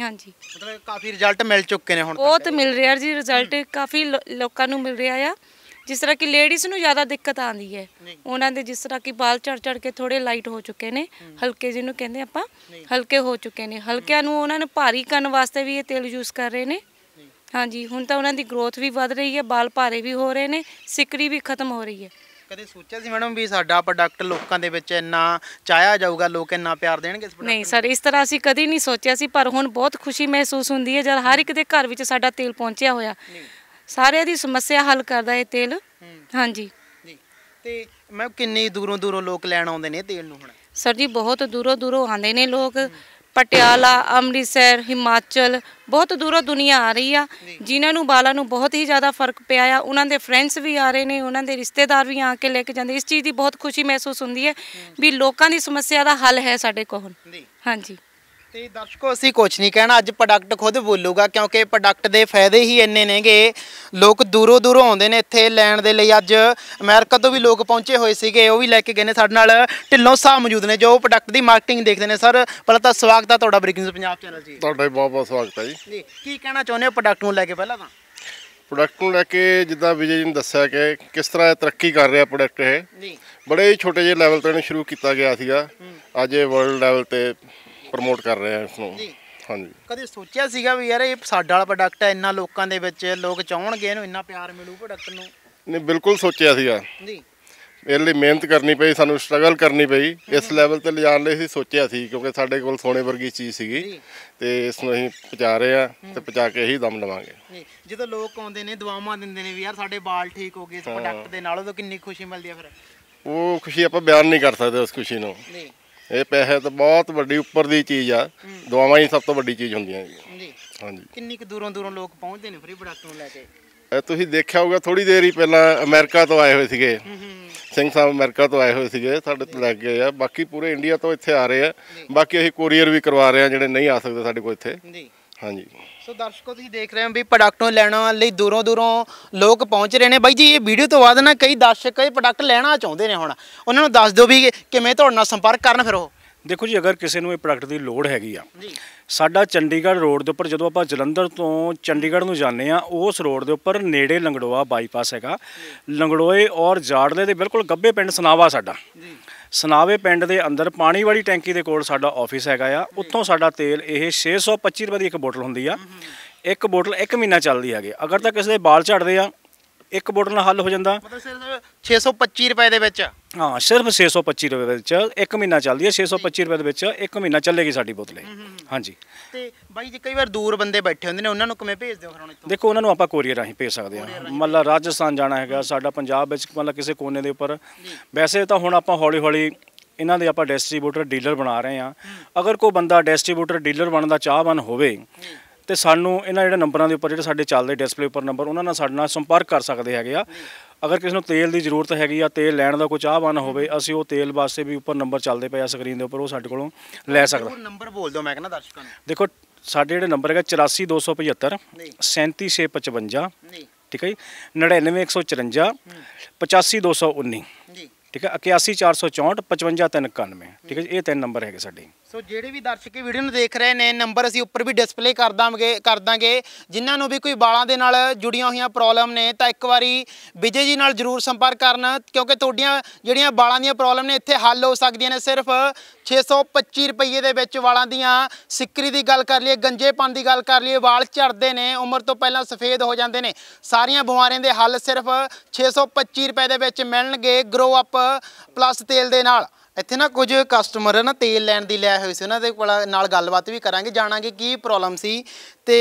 ਹਾਂਜੀ ਮਤਲਬ ਕਾਫੀ ਰਿਜ਼ਲਟ ਮਿਲ ਚੁੱਕੇ ਨੇ ਹੁਣ ਬਹੁਤ ਮਿਲ ਰਿਹਾ ਜੀ ਰਿਜ਼ਲਟ ਕਾਫੀ ਲੋਕਾਂ ਨੂੰ ਮਿਲ ਰਿਹਾ ਆ ਜਿਸ ਤਰ੍ਹਾਂ ਕਿ ਲੇਡੀਜ਼ ਨੂੰ ਜ਼ਿਆਦਾ ਦਿੱਕਤ ਆਉਂਦੀ ਹੈ ਉਹਨਾਂ ਦੇ ਜਿਸ ਤਰ੍ਹਾਂ ਕਿ ਬਾਲ ਚੜ ਚੜ ਕੇ ਥੋੜੇ ਲਾਈਟ ਹੋ ਚੁੱਕੇ ਨੇ ਹਲਕੇ ਜਿਹਨੂੰ ਕਹਿੰਦੇ ਆਪਾਂ ਹਲਕੇ ਹੋ ਚੁੱਕੇ ਨੇ ਹਲਕਿਆਂ ਨੂੰ ਉਹਨਾਂ ਨੇ ਭਾਰੀ ਕਰਨ ਵਾਸਤੇ ਵੀ ਇਹ ਤੇਲ ਯੂਜ਼ ਕਰ ਰਹੇ ਨੇ ਹਾਂਜੀ ਹੁਣ ਤਾਂ ਉਹਨਾਂ ਦੀ ਗਰੋਥ ਵੀ ਵੱਧ ਰਹੀ ਹੈ ਬਾਲ ਭਾਰੇ ਵੀ ਹੋ ਰਹੇ ਨੇ ਸਿਕਰੀ ਵੀ ਖਤਮ ਹੋ ਰਹੀ ਹੈ ਕਦੇ ਸੋਚਿਆ ਸੀ ਮੈਡਮ ਵੀ ਸਾਡਾ ਪ੍ਰੋਡਕਟ ਲੋਕਾਂ ਦੇ ਵਿੱਚ ਇੰਨਾ ਚਾਹਿਆ ਜਾਊਗਾ ਲੋਕ ਇੰਨਾ ਪਿਆਰ ਦੇਣਗੇ ਇਸ ਪ੍ਰੋਡਕਟ ਨਹੀਂ ਸਰ ਇਸ ਤਰ੍ਹਾਂ ਅਸੀਂ ਕਦੀ ਨਹੀਂ ਸੋਚਿਆ ਸੀ ਪਰ ਹੁਣ ਬਹੁਤ ਖੁਸ਼ੀ ਮਹਿਸੂਸ ਹੁੰਦੀ ਹੈ ਜਦ ਹਰ ਇੱਕ ਦੇ ਘਰ ਵਿੱਚ ਸਾਡਾ ਤੇਲ ਪਹੁੰਚਿਆ ਹੋਇਆ ਸਾਰਿਆਂ ਦੀ ਸਮੱਸਿਆ ਹੱਲ ਕਰਦਾ ਇਹ ਤੇਲ ਹਾਂਜੀ ਤੇ ਮੈਂ ਕਿੰਨੀ ਦੂਰੋਂ ਦੂਰੋਂ ਲੋਕ ਲੈਣ ਆਉਂਦੇ ਨੇ ਤੇਲ ਨੂੰ ਹੁਣ ਸਰ ਜੀ ਬਹੁਤ ਦੂਰੋਂ ਦੂਰੋਂ ਆਉਂਦੇ ਨੇ ਲੋਕ ਪਟਿਆਲਾ ਅੰਮ੍ਰਿਤਸਰ ਹਿਮਾਚਲ ਬਹੁਤ ਦੂਰੋਂ ਦੁਨੀਆ ਆ ਰਹੀ ਆ ਜਿਨ੍ਹਾਂ ਨੂੰ ਬਾਲਾਂ ਨੂੰ ਬਹੁਤ ਹੀ ਜ਼ਿਆਦਾ ਫਰਕ ਪਿਆ ਆ ਉਹਨਾਂ ਦੇ ਫਰੈਂਡਸ ਵੀ ਆ ਰਹੇ ਨੇ ਉਹਨਾਂ ਦੇ ਰਿਸ਼ਤੇਦਾਰ ਵੀ ਆ ਕੇ ਲੈ ਕੇ ਜਾਂਦੇ ਇਸ ਚੀਜ਼ ਦੀ ਬਹੁਤ ਖੁਸ਼ੀ ਮਹਿਸੂਸ ਹੁੰਦੀ ਹੈ ਵੀ ਲੋਕਾਂ ਦੀ ਸਮੱਸਿਆ ਦਾ ਹੱਲ ਹੈ ਸਾਡੇ ਕੋਲ ਹਾਂਜੀ ਤੇ ਦਰਸ਼ਕੋ ਅਸੀਂ ਕੁਝ ਨਹੀਂ ਕਹਿਣਾ ਅੱਜ ਪ੍ਰੋਡਕਟ ਖੁਦ ਬੋਲੂਗਾ ਕਿਉਂਕਿ ਪ੍ਰੋਡਕਟ ਦੇ ਫਾਇਦੇ ਹੀ ਇੰਨੇ ਨੇਗੇ ਲੋਕ ਦੂਰੋਂ ਦੂਰੋਂ ਆਉਂਦੇ ਨੇ ਇੱਥੇ ਲੈਣ ਦੇ ਲਈ ਅੱਜ ਅਮਰੀਕਾ ਤੋਂ ਵੀ ਲੋਕ ਪਹੁੰਚੇ ਹੋਏ ਸੀਗੇ ਉਹ ਵੀ ਲੈ ਕੇ ਗਏ ਨੇ ਸਾਡੇ ਨਾਲ ਢਿੱਲੋਂ ਸਾਹਿਬ ਮੌਜੂਦ ਨੇ ਜੋ ਪ੍ਰੋਡਕਟ ਦੀ ਮਾਰਕੀਟਿੰਗ ਦੇਖਦੇ ਨੇ ਸਰ ਪਹਿਲਾਂ ਤਾਂ ਸਵਾਗਤ ਹੈ ਤੁਹਾਡਾ ਬ੍ਰੇਕਿੰਗ ਪੰਜਾਬ ਚੈਨਲ ਜੀ ਤੁਹਾਡਾ ਬਹੁਤ ਬਹੁਤ ਸਵਾਗਤ ਹੈ ਜੀ ਕੀ ਕਹਿਣਾ ਚਾਹੁੰਦੇ ਹੋ ਪ੍ਰੋਡਕਟ ਨੂੰ ਲੈ ਕੇ ਪਹਿਲਾਂ ਤਾਂ ਪ੍ਰੋਡਕਟ ਨੂੰ ਲੈ ਕੇ ਜਿੱਦਾਂ ਵਿਜੇ ਜੀ ਨੇ ਦੱਸਿਆ ਕਿ ਕਿਸ ਤਰ੍ਹਾਂ ਇਹ ਤਰੱਕੀ ਕਰ ਰਿਹਾ ਪ੍ਰੋਡਕਟ ਇਹ ਬੜੇ ਛੋਟੇ ਜਿਹੇ ਲੈਵਲ ਤੋਂ ਇਹਨੂੰ ਸ਼ੁਰੂ ਕੀਤਾ ਗਿਆ ਸੀਗਾ ਅੱਜ ਇਹ ਵਰਲਡ ਲੈਵਲ ਤੇ ਪ੍ਰਮੋਟ ਕਰ ਰਹੇ ਆ ਇਸ ਨੂੰ ਹਾਂਜੀ ਕਦੇ ਸੋਚਿਆ ਸੀਗਾ ਵੀ ਯਾਰ ਇਹ ਸਾਡਾ ਵਾਲਾ ਪ੍ਰੋਡਕਟ ਹੈ ਇੰਨਾ ਲੋਕਾਂ ਦੇ ਵਿੱਚ ਲੋਕ ਚਾਹਣਗੇ ਇਹਨੂੰ ਇੰਨਾ ਪਿਆਰ ਮਿਲੂ ਪ੍ਰੋਡਕਟ ਨੂੰ ਨਹੀਂ ਬਿਲਕੁਲ ਸੋਚਿਆ ਸੀਗਾ ਜੀ ਇਹ ਲਈ ਮਿਹਨਤ ਕਰਨੀ ਪਈ ਸਾਨੂੰ ਸਟਰਗਲ ਕਰਨੀ ਪਈ ਇਸ ਲੈਵਲ ਤੇ ਲਿਜਾਣ ਲਈ ਸੀ ਸੋਚਿਆ ਸੀ ਕਿਉਂਕਿ ਸਾਡੇ ਕੋਲ ਸੋਨੇ ਵਰਗੀ ਚੀਜ਼ ਸੀਗੀ ਤੇ ਇਸ ਨੂੰ ਅਸੀਂ ਪਹੁੰਚਾ ਰਹੇ ਆ ਤੇ ਪਹੁੰਚਾ ਕੇ ਇਹੀ ਦਮ ਲਵਾਂਗੇ ਜਦੋਂ ਲੋਕ ਆਉਂਦੇ ਨੇ ਦੁਆਵਾਂ ਦਿੰਦੇ ਨੇ ਵੀ ਯਾਰ ਸਾਡੇ ਵਾਲ ਠੀਕ ਹੋ ਗਏ ਇਸ ਪ੍ਰੋਡਕਟ ਦੇ ਨਾਲ ਉਹ ਕਿੰਨੀ ਖੁਸ਼ੀ ਮਿਲਦੀ ਆ ਫਿਰ ਉਹ ਖੁਸ਼ੀ ਆਪਾਂ ਬਿਆਨ ਨਹੀਂ ਕਰ ਸਕਦੇ ਉਸ ਖੁਸ਼ੀ ਨੂੰ ਨਹੀਂ ਇਹ ਪੈਸੇ ਤਾਂ ਬਹੁਤ ਵੱਡੀ ਉੱਪਰ ਦੀ ਚੀਜ਼ ਆ ਦੁਆਵਾਂ ਹੀ ਸਭ ਤੋਂ ਵੱਡੀ ਚੀਜ਼ ਹੁੰਦੀਆਂ ਜੀ ਹਾਂਜੀ ਕਿੰਨੀ ਕਿ ਦੂਰੋਂ ਦੂਰੋਂ ਲੋਕ ਪਹੁੰਚਦੇ ਨੇ ਫਰੀ ਪ੍ਰੋਡਕਟ ਨੂੰ ਲੈ ਕੇ ਇਹ ਤੁਸੀਂ ਦੇਖਿਆ ਹੋਊਗਾ ਥੋੜੀ ਦੇਰ ਹੀ ਪਹਿਲਾਂ ਅਮਰੀਕਾ ਤੋਂ ਆਏ ਹੋਏ ਸੀਗੇ ਸਿੰਘ ਸਾਹਿਬ ਅਮਰੀਕਾ ਤੋਂ ਆਏ ਹੋਏ ਸੀਗੇ ਸਾਡੇ ਤੋਂ ਲੱਗ ਗਏ ਆ ਬਾਕੀ ਪੂਰੇ ਇੰਡੀਆ ਤੋਂ ਇੱਥੇ ਆ ਰਹੇ ਆ ਬਾਕੀ ਅਸੀਂ ਕੋਰੀਅਰ ਵੀ ਕਰਵਾ ਰਹੇ ਆ ਜਿਹੜੇ ਨਹੀਂ ਆ ਸਕਦੇ ਸਾਡੇ ਕੋਲ ਇੱਥੇ ਜੀ ਹਾਂਜੀ ਸੋ ਦਰਸ਼ਕੋ ਤੁਸੀਂ ਦੇਖ ਰਹੇ ਹੋ ਵੀ ਪ੍ਰੋਡਕਟ ਨੂੰ ਲੈਣ ਲਈ ਦੂਰੋਂ ਦੂਰੋਂ ਲੋਕ ਪਹੁੰਚ ਰਹੇ ਨੇ ਬਾਈ ਜੀ ਇਹ ਵੀਡੀਓ ਤੋਂ ਬਾਅਦ ਨਾ ਕਈ ਦਰਸ਼ਕ ਇਹ ਪ੍ਰੋਡਕਟ ਲੈਣਾ ਚਾਹੁੰਦੇ ਨੇ ਹੁਣ ਉਹਨਾਂ ਨੂੰ ਦੱਸ ਦਿਓ ਵੀ ਕਿਵੇਂ ਤੁਹਾਡੇ ਨਾਲ ਸੰਪਰਕ ਕਰਨ ਫਿਰ ਉਹ ਦੇਖੋ ਜੀ ਅਗਰ ਕਿਸੇ ਨੂੰ ਇਹ ਪ੍ਰੋਡਕਟ ਦੀ ਲੋੜ ਹੈਗੀ ਆ ਸਾਡਾ ਚੰਡੀਗੜ੍ਹ ਰੋਡ ਦੇ ਉੱਪਰ ਜਦੋਂ ਆਪਾਂ ਜਲੰਧਰ ਤੋਂ ਚੰਡੀਗੜ੍ਹ ਨੂੰ ਜਾਂਦੇ ਆ ਉਸ ਰੋਡ ਦੇ ਉੱਪਰ ਨੇੜੇ ਲੰਗੜੋਆ ਬਾਈਪਾਸ ਹੈਗਾ ਲੰਗੜੋਏ ਔਰ ਜਾੜਲੇ ਦੇ ਬਿਲਕੁਲ ਗੱਬੇ ਪਿੰਡ ਸਨਾਵਾ ਸਾਡਾ ਸਨਾਵੇ ਪਿੰਡ ਦੇ ਅੰਦਰ ਪਾਣੀ ਵਾਲੀ ਟੈਂਕੀ ਦੇ ਕੋਲ ਸਾਡਾ ਆਫਿਸ ਹੈਗਾ ਆ ਉੱਥੋਂ ਸਾਡਾ ਤੇਲ ਇਹ 625 ਰੁਪਏ ਦੀ ਇੱਕ ਬੋਤਲ ਹੁੰਦੀ ਆ ਇੱਕ ਬੋਤਲ 1 ਮਹੀਨਾ ਚੱਲਦੀ ਹੈਗੇ ਅਗਰ ਤਾਂ ਕਿਸੇ ਦੇ ਵਾਲ ਝੜਦੇ ਆ ਇੱਕ ਬੋਟਲ ਨਾਲ ਹੱਲ ਹੋ ਜਾਂਦਾ ਮਤਲਬ ਸਿਰਫ 625 ਰੁਪਏ ਦੇ ਵਿੱਚ ਹਾਂ ਸਿਰਫ 625 ਰੁਪਏ ਦੇ ਵਿੱਚ ਇੱਕ ਮਹੀਨਾ ਚੱਲਦੀ ਹੈ 625 ਰੁਪਏ ਦੇ ਵਿੱਚ ਇੱਕ ਮਹੀਨਾ ਚੱਲੇਗੀ ਸਾਡੀ ਬੋਤਲ ਹਾਂਜੀ ਤੇ ਬਾਈ ਜੀ ਕਈ ਵਾਰ ਦੂਰ ਬੰਦੇ ਬੈਠੇ ਹੁੰਦੇ ਨੇ ਉਹਨਾਂ ਨੂੰ ਕਿਵੇਂ ਭੇਜਦੇ ਹੋ ਫਿਰ ਹੁਣ ਇੱਥੋਂ ਦੇਖੋ ਉਹਨਾਂ ਨੂੰ ਆਪਾਂ ਕੋਰੀਅਰ ਰਾਹੀਂ ਭੇਜ ਸਕਦੇ ਹਾਂ ਮਤਲਬ ਰਾਜਸਥਾਨ ਜਾਣਾ ਹੈਗਾ ਸਾਡਾ ਪੰਜਾਬ ਵਿੱਚ ਮਤਲਬ ਕਿਸੇ ਕੋਨੇ ਦੇ ਉੱਪਰ ਵੈਸੇ ਤਾਂ ਹੁਣ ਆਪਾਂ ਹੌਲੀ ਹੌਲੀ ਇਹਨਾਂ ਦੇ ਆਪਾਂ ਡਿਸਟ੍ਰੀਬਿਊਟਰ ਡੀਲਰ ਬਣਾ ਰਹੇ ਹਾਂ ਅਗਰ ਕੋਈ ਬੰਦਾ ਡਿਸਟ੍ਰੀਬਿਊਟਰ ਡੀਲਰ ਬਣਨ ਦਾ ਚਾਹਵਾਨ ਹੋਵੇ ਤੇ ਸਾਨੂੰ ਇਹਨਾਂ ਜਿਹੜੇ ਨੰਬਰਾਂ ਦੇ ਉੱਪਰ ਜਿਹੜੇ ਸਾਡੇ ਚੱਲਦੇ ਡਿਸਪਲੇ ਉੱਪਰ ਨੰਬਰ ਉਹਨਾਂ ਨਾਲ ਸਾਡੇ ਨਾਲ ਸੰਪਰਕ ਕਰ ਸਕਦੇ ਹੈਗੇ ਆ ਅਗਰ ਕਿਸੇ ਨੂੰ ਤੇਲ ਦੀ ਜ਼ਰੂਰਤ ਹੈਗੀ ਆ ਤੇਲ ਲੈਣ ਦਾ ਕੋਈ ਚਾਹਵਾਨ ਹੋਵੇ ਅਸੀਂ ਉਹ ਤੇਲ ਵਾਸਤੇ ਵੀ ਉੱਪਰ ਨੰਬਰ ਚੱਲਦੇ ਪਏ ਆ ਸਕਰੀਨ ਦੇ ਉੱਪਰ ਉਹ ਸਾਡੇ ਕੋਲੋਂ ਲੈ ਸਕਦਾ ਨੰਬਰ ਬੋਲ ਦਿਓ ਮੈਂ ਕਹਿੰਦਾ ਦਰਸ਼ਕਾਂ ਨੂੰ ਦੇਖੋ ਸਾਡੇ ਜਿਹੜੇ ਨੰਬਰ ਹੈਗਾ 84275 37655 ਠੀਕ ਹੈ ਜੀ 99154 85219 ਜੀ ਠੀਕ ਹੈ 8146455391 ਠੀਕ ਹੈ ਇਹ ਤਿੰਨ ਨੰਬਰ ਹੈਗੇ ਸਾਡੇ ਸੋ ਜਿਹੜੇ ਵੀ ਦਰਸ਼ਕ ਇਹ ਵੀਡੀਓ ਨੂੰ ਦੇਖ ਰਹੇ ਨੇ ਨੰਬਰ ਅਸੀਂ ਉੱਪਰ ਵੀ ਡਿਸਪਲੇ ਕਰ ਦਾਂਗੇ ਕਰ ਦਾਂਗੇ ਜਿਨ੍ਹਾਂ ਨੂੰ ਵੀ ਕੋਈ ਵਾਲਾਂ ਦੇ ਨਾਲ ਜੁੜੀਆਂ ਹੋਈਆਂ ਪ੍ਰੋਬਲਮ ਨੇ ਤਾਂ ਇੱਕ ਵਾਰੀ ਵਿਜੇ ਜੀ ਨਾਲ ਜਰੂਰ ਸੰਪਰਕ ਕਰਨ ਕਿਉਂਕਿ ਤੁਹਾਡੀਆਂ ਜਿਹੜੀਆਂ ਵਾਲਾਂ ਦੀਆਂ ਪ੍ਰੋਬਲਮ ਨੇ ਇੱਥੇ ਹੱਲ ਹੋ ਸਕਦੀਆਂ ਨੇ ਸਿਰਫ 625 ਰੁਪਏ ਦੇ ਵਿੱਚ ਵਾਲਾਂ ਦੀਆਂ ਸਿੱਕਰੀ ਦੀ ਗੱਲ ਕਰ ਲਈਏ ਗੰਜੇਪਨ ਦੀ ਗੱਲ ਕਰ ਲਈਏ ਵਾਲ ਝੜਦੇ ਨੇ ਉਮਰ ਤੋਂ ਪਹਿਲਾਂ ਸਫੇਦ ਹੋ ਜਾਂਦੇ ਨੇ ਸਾਰੀਆਂ ਬਿਮਾਰੀਆਂ ਦੇ ਹੱਲ ਸਿਰਫ 625 ਰੁਪਏ ਦੇ ਵਿੱਚ ਮਿਲਣਗੇ ਗਰੋ ਅਪ ਪਲੱਸ ਤੇਲ ਦੇ ਨਾਲ ਇੱਥੇ ਨਾ ਕੁਝ ਕਸਟਮਰ ਨਾ ਤੇਲ ਲੈਣ ਦੀ ਲੈ ਹੋਈ ਸੀ ਉਹਨਾਂ ਦੇ ਕੋਲ ਨਾਲ ਗੱਲਬਾਤ ਵੀ ਕਰਾਂਗੇ ਜਾਣਾਂਗੇ ਕੀ ਪ੍ਰੋਬਲਮ ਸੀ ਤੇ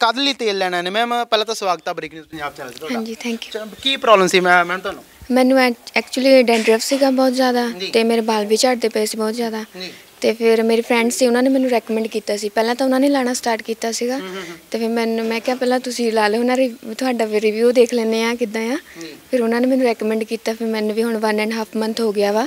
ਕਦ ਲਈ ਤੇਲ ਲੈਣਾ ਨੇ ਮੈਮ ਪਹਿਲਾਂ ਤਾਂ ਸਵਾਗਤ ਆ ਬ੍ਰੇਕ ਨਿਊਜ਼ ਪੰਜਾਬ ਚੈਨਲ ਤੇ ਤੁਹਾਡਾ ਹਾਂਜੀ ਥੈਂਕ ਯੂ ਕੀ ਪ੍ਰੋਬਲਮ ਸੀ ਮੈਂ ਮੈਮ ਤੁਹਾਨੂੰ ਮੈਨੂੰ ਐਕਚੁਅਲੀ ਡੈਂਡਰਫ ਸੀਗਾ ਬਹੁਤ ਜ਼ਿਆਦਾ ਤੇ ਮੇਰੇ ਵਾਲ ਵੀ ਝੜਦੇ ਪਏ ਸੀ ਬਹੁਤ ਜ਼ਿਆਦਾ ਤੇ ਫਿਰ ਮੇਰੀ ਫਰੈਂਡ ਸੀ ਉਹਨਾਂ ਨੇ ਮੈਨੂੰ ਰეკਮੈਂਡ ਕੀਤਾ ਸੀ ਪਹਿਲਾਂ ਤਾਂ ਉਹਨਾਂ ਨੇ ਲਾਣਾ ਸਟਾਰਟ ਕੀਤਾ ਸੀਗਾ ਤੇ ਫਿਰ ਮੈਨੂੰ ਮੈਂ ਕਿਹਾ ਪਹਿਲਾਂ ਤੁਸੀਂ ਲਾ ਲਓ ਉਹਨਾਂ ਦੇ ਤੁਹਾਡਾ ਰਿਵਿਊ ਦੇਖ ਲੈਣੇ ਆ ਕਿਦਾਂ ਆ ਫਿਰ ਉਹਨਾਂ ਨੇ ਮੈਨੂੰ ਰეკਮੈਂਡ ਕੀਤਾ ਫਿਰ ਮੈਨੂੰ ਵੀ ਹੁਣ 1 ਐਂਡ ਹਾਫ ਮੰਥ ਹੋ ਗਿਆ ਵਾ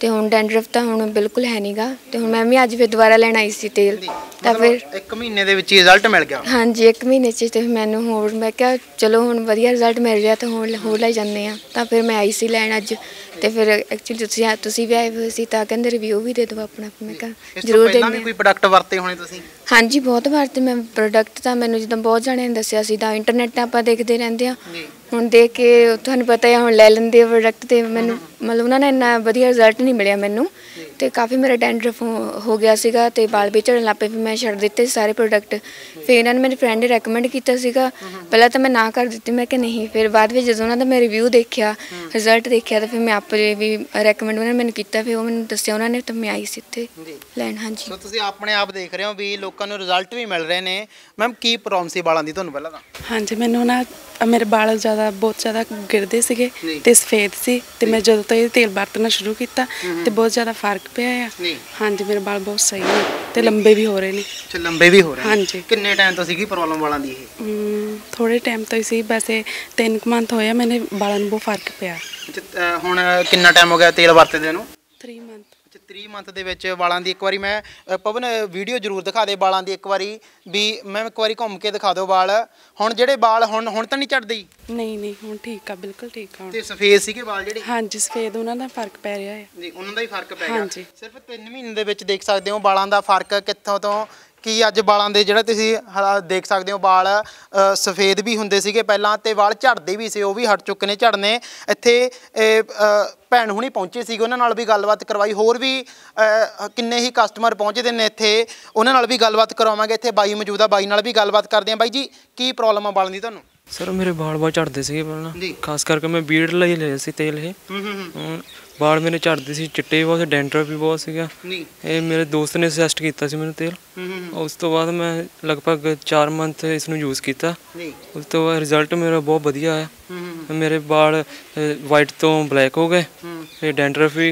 ਤੇ ਹੁਣ ਡੈਂਡਰਫ ਤਾਂ ਹੁਣ ਬਿਲਕੁਲ ਹੈ ਨਹੀਂਗਾ ਤੇ ਹੁਣ ਮੈਂ ਵੀ ਅੱਜ ਫਿਰ ਦੁਬਾਰਾ ਲੈਣ ਆਈ ਸੀ ਤੇਲ ਤਾਂ ਫਿਰ 1 ਮਹੀਨੇ ਦੇ ਵਿੱਚ ਰਿਜ਼ਲਟ ਮਿਲ ਗਿਆ ਹਾਂਜੀ 1 ਮਹੀਨੇ ਚ ਤੇ ਮੈਨੂੰ ਹੋਰ ਮੈਂ ਕਿਹਾ ਚਲੋ ਹੁਣ ਵਧੀਆ ਰਿਜ਼ਲਟ ਮਿਲ ਰਿਹਾ ਤਾਂ ਹੁਣ ਹੋਰ ਲੈ ਜਾਂਦੇ ਆ ਤਾਂ ਫਿਰ ਮੈਂ ਆਈ ਸੀ ਲੈਣ ਅੱਜ ਤੇ ਫਿਰ ਐਕਚੁਅਲੀ ਤੁਸੀਂ ਤੁਸੀਂ ਵੀ ਆਏ ਸੀ ਤਾਂ ਕਹਿੰਦੇ ਰਿਵਿਊ ਵੀ ਦੇ ਦਿਓ ਆਪਣਾ ਮੈਂ ਕਿਹਾ ਜ਼ਰੂਰ ਦੇ ਪਹਿਲਾਂ ਕੋਈ ਪ੍ਰੋਡਕਟ ਵਰਤੇ ਹੋਣੇ ਤੁਸੀਂ ਹਾਂਜੀ ਬਹੁਤ ਵਾਰ ਤੇ ਮੈਂ ਪ੍ਰੋਡਕਟ ਤਾਂ ਮੈਨੂੰ ਜਦੋਂ ਬਹੁਤ ਜਾਣਿਆਂ ਨੇ ਦੱਸਿਆ ਸੀ ਤਾਂ ਇੰਟਰਨੈਟ ਤੇ ਆਪਾਂ ਦੇਖਦੇ ਰਹਿੰਦੇ ਆ ਹੁਣ ਦੇਖ ਕੇ ਤੁਹਾਨੂੰ ਪਤਾ ਹੈ ਹੁਣ ਲੈ ਲੈਂਦੇ ਆ ਪ੍ਰੋਡਕਟ ਤੇ ਮੈਨੂੰ ਮਤਲਬ ਉਹਨਾਂ ਨੇ ਇੰਨਾ ਵਧੀਆ ਰਿਜ਼ਲਟ ਨਹੀਂ ਮਿਲਿਆ ਮੈਨੂੰ ਤੇ ਕਾਫੀ ਮੇਰਾ ਡੈਂਡਰਫ ਹੋ ਗਿਆ ਸੀਗਾ ਤੇ ਵਾਲ ਵੀ ਝੜਨ ਲੱਪੇ ਫਿਰ ਮੈਂ ਛੱਡ ਦਿੱਤੇ ਸਾਰੇ ਪ੍ਰੋਡਕਟ ਫਿਰ ਇਹਨਾਂ ਨੇ ਮੇਰੇ ਫਰੈਂਡ ਨੇ ਰეკਮੈਂਡ ਕੀਤਾ ਸੀਗਾ ਪਹਿਲਾਂ ਤਾਂ ਮੈਂ ਨਾ ਕਰ ਦਿੱਤੀ ਮੈਂ ਕਿ ਨਹੀਂ ਫਿਰ ਬਾਅਦ ਵਿੱਚ ਜਦੋਂ ਉਹਨਾਂ ਦਾ ਮੈਂ ਰਿਵਿਊ ਦੇਖਿਆ ਰਿਜ਼ਲਟ ਦੇਖਿਆ ਤਾਂ ਫਿਰ ਮੈਂ ਆਪੇ ਵੀ ਰეკਮੈਂਡ ਉਹਨਾਂ ਨੇ ਮੈਨੂੰ ਕੀਤਾ ਫਿਰ ਉਹ ਮੈਨੂੰ ਦੱਸਿਆ ਉਹਨਾਂ ਨੇ ਤਾਂ ਮੈਂ ਆਈ ਸੀ ਇੱਥੇ ਲੈਣ ਹਾਂਜੀ ਸੋ ਤੁਸੀਂ ਆਪਣੇ ਆਪ ਦੇਖ ਰਹੇ ਹੋ ਵੀ ਲੋਕਾਂ ਨੂੰ ਰਿਜ਼ਲਟ ਵੀ ਮਿਲ ਰਹੇ ਨੇ ਮੈਮ ਕੀ ਪ੍ਰੋਬਲਮ ਸੀ ਵਾਲਾਂ ਦੀ ਤੁਹਾਨੂੰ ਪਹਿਲਾਂ ਤਾਂ ਹਾਂਜੀ ਮੈਨੂੰ ਨਾ ਮੇਰੇ ਵਾਲ ਜ਼ਿਆਦਾ ਬਹੁਤ ਜ਼ਿਆਦਾ ਗਿਰਦੇ ਸੀਗੇ ਤੇ ਸਫੇਦ ਸੀ ਤੇ ਮੈਂ ਜਦੋਂ ਤੋਂ ਇਹ ਤੇਲ ਵਰਤਣਾ ਸ਼ੁਰੂ ਕੀਤਾ ਤੇ ਬਹੁਤ ਜ਼ਿਆਦਾ ਫਰਕ ਪਿਆ ਆ ਹਾਂਜੀ ਮੇਰੇ ਵਾਲ ਬਹੁਤ ਸਹੀ ਨੇ ਤੇ ਲੰਬੇ ਵੀ ਹੋ ਰਹੇ ਨੇ ਅੱਛਾ ਲੰਬੇ ਵੀ ਹੋ ਰਹੇ ਹਾਂਜੀ ਕਿੰਨੇ ਟਾਈਮ ਤੋਂ ਸੀਗੀ ਪ੍ਰੋਬਲਮ ਵਾਲਾਂ ਦੀ ਇਹ ਥੋੜੇ ਟਾਈਮ ਤੋਂ ਹੀ ਸੀ ਵੈਸੇ 3 ਮੰਥ ਹੋਇਆ ਮੈਨੇ ਵਾਲਾਂ ਨੂੰ ਬਹੁਤ ਫਰਕ ਪਿਆ ਹੁਣ ਕਿੰਨਾ ਟਾਈਮ ਹੋ ਗਿਆ ਤੇਲ ਵਰਤਦੇ ਨੂੰ 3 3 ਮੰਥ ਦੇ ਵਿੱਚ ਵਾਲਾਂ ਦੀ ਇੱਕ ਵਾਰੀ ਮੈਂ ਪਵਨ ਵੀਡੀਓ ਜ਼ਰੂਰ ਦਿਖਾ ਦੇ ਵਾਲਾਂ ਦੀ ਇੱਕ ਵਾਰੀ ਵੀ ਮੈਂ ਇੱਕ ਵਾਰੀ ਘੁੰਮ ਕੇ ਦਿਖਾ ਦਿਓ ਵਾਲ ਹੁਣ ਜਿਹੜੇ ਵਾਲ ਹੁਣ ਹੁਣ ਤਾਂ ਨਹੀਂ ਝੜਦੇ ਨਹੀਂ ਨਹੀਂ ਹੁਣ ਠੀਕ ਆ ਬਿਲਕੁਲ ਠੀਕ ਆ ਤੇ ਸਫੇਦ ਸੀਗੇ ਵਾਲ ਜਿਹੜੇ ਹਾਂਜੀ ਸਫੇਦ ਉਹਨਾਂ ਦਾ ਫਰਕ ਪੈ ਰਿਹਾ ਹੈ ਜੀ ਉਹਨਾਂ ਦਾ ਹੀ ਫਰਕ ਪੈ ਗਿਆ ਹਾਂਜੀ। ਸਿਰਫ 3 ਮਹੀਨੇ ਦੇ ਵਿੱਚ ਦੇਖ ਸਕਦੇ ਹੋ ਵਾਲਾਂ ਦਾ ਫਰਕ ਕਿੱਥੋਂ ਤੋਂ ਕਿ ਅੱਜ ਵਾਲਾਂ ਦੇ ਜਿਹੜਾ ਤੁਸੀਂ ਦੇਖ ਸਕਦੇ ਹੋ ਵਾਲ ਸਫੇਦ ਵੀ ਹੁੰਦੇ ਸੀਗੇ ਪਹਿਲਾਂ ਤੇ ਵਾਲ ਝੜਦੇ ਵੀ ਸੀ ਉਹ ਵੀ ਹਟ ਚੁੱਕੇ ਨੇ ਝੜਨੇ ਇੱਥੇ ਭੈਣ ਹੁਣੀ ਪਹੁੰਚੇ ਸੀਗੇ ਉਹਨਾਂ ਨਾਲ ਵੀ ਗੱਲਬਾਤ ਕਰਵਾਈ ਹੋਰ ਵੀ ਕਿੰਨੇ ਹੀ ਕਸਟਮਰ ਪਹੁੰਚਦੇ ਨੇ ਇੱਥੇ ਉਹਨਾਂ ਨਾਲ ਵੀ ਗੱਲਬਾਤ ਕਰਾਵਾਂਗੇ ਇੱਥੇ ਬਾਈ ਮੌਜੂਦਾ ਬਾਈ ਨਾਲ ਵੀ ਗੱਲਬਾਤ ਕਰਦੇ ਆਂ ਬਾਈ ਜੀ ਕੀ ਪ੍ਰੋਬਲਮ ਆ ਵਾਲਾਂ ਦੀ ਤੁਹਾਨੂੰ ਸਰ ਮੇਰੇ ਵਾਲ ਬਹੁਤ ਝੜਦੇ ਸੀਗੇ ਪਹਿਲਾਂ ਖਾਸ ਕਰਕੇ ਮੈਂ ਬੀਡ ਲਈ ਲਿਆ ਸੀ ਤੇਲ ਇਹ ਵਾਲ ਮੇਰੇ ਝੜਦੇ ਸੀ ਚਿੱਟੇ ਬਹੁਤ ਡੈਂਡਰਫ ਵੀ ਬਹੁਤ ਸੀਗਾ ਨਹੀਂ ਇਹ ਮੇਰੇ ਦੋਸਤ ਨੇ ਸੁਜੈਸਟ ਕੀਤਾ ਸੀ ਮੈਨੂੰ ਤੇਲ ਉਸ ਤੋਂ ਬਾਅਦ ਮੈਂ ਲਗਭਗ 4 ਮੰਥ ਇਸ ਨੂੰ ਯੂਜ਼ ਕੀਤਾ ਨਹੀਂ ਉਸ ਤੋਂ ਬਾਅਦ ਰਿਜ਼ਲਟ ਮੇਰਾ ਬਹੁਤ ਵਧੀਆ ਆਇਆ ਮੇਰੇ ਵਾਲ ਵਾਈਟ ਤੋਂ ਬਲੈਕ ਹੋ ਗਏ ਤੇ ਡੈਂਡਰਫ ਵੀ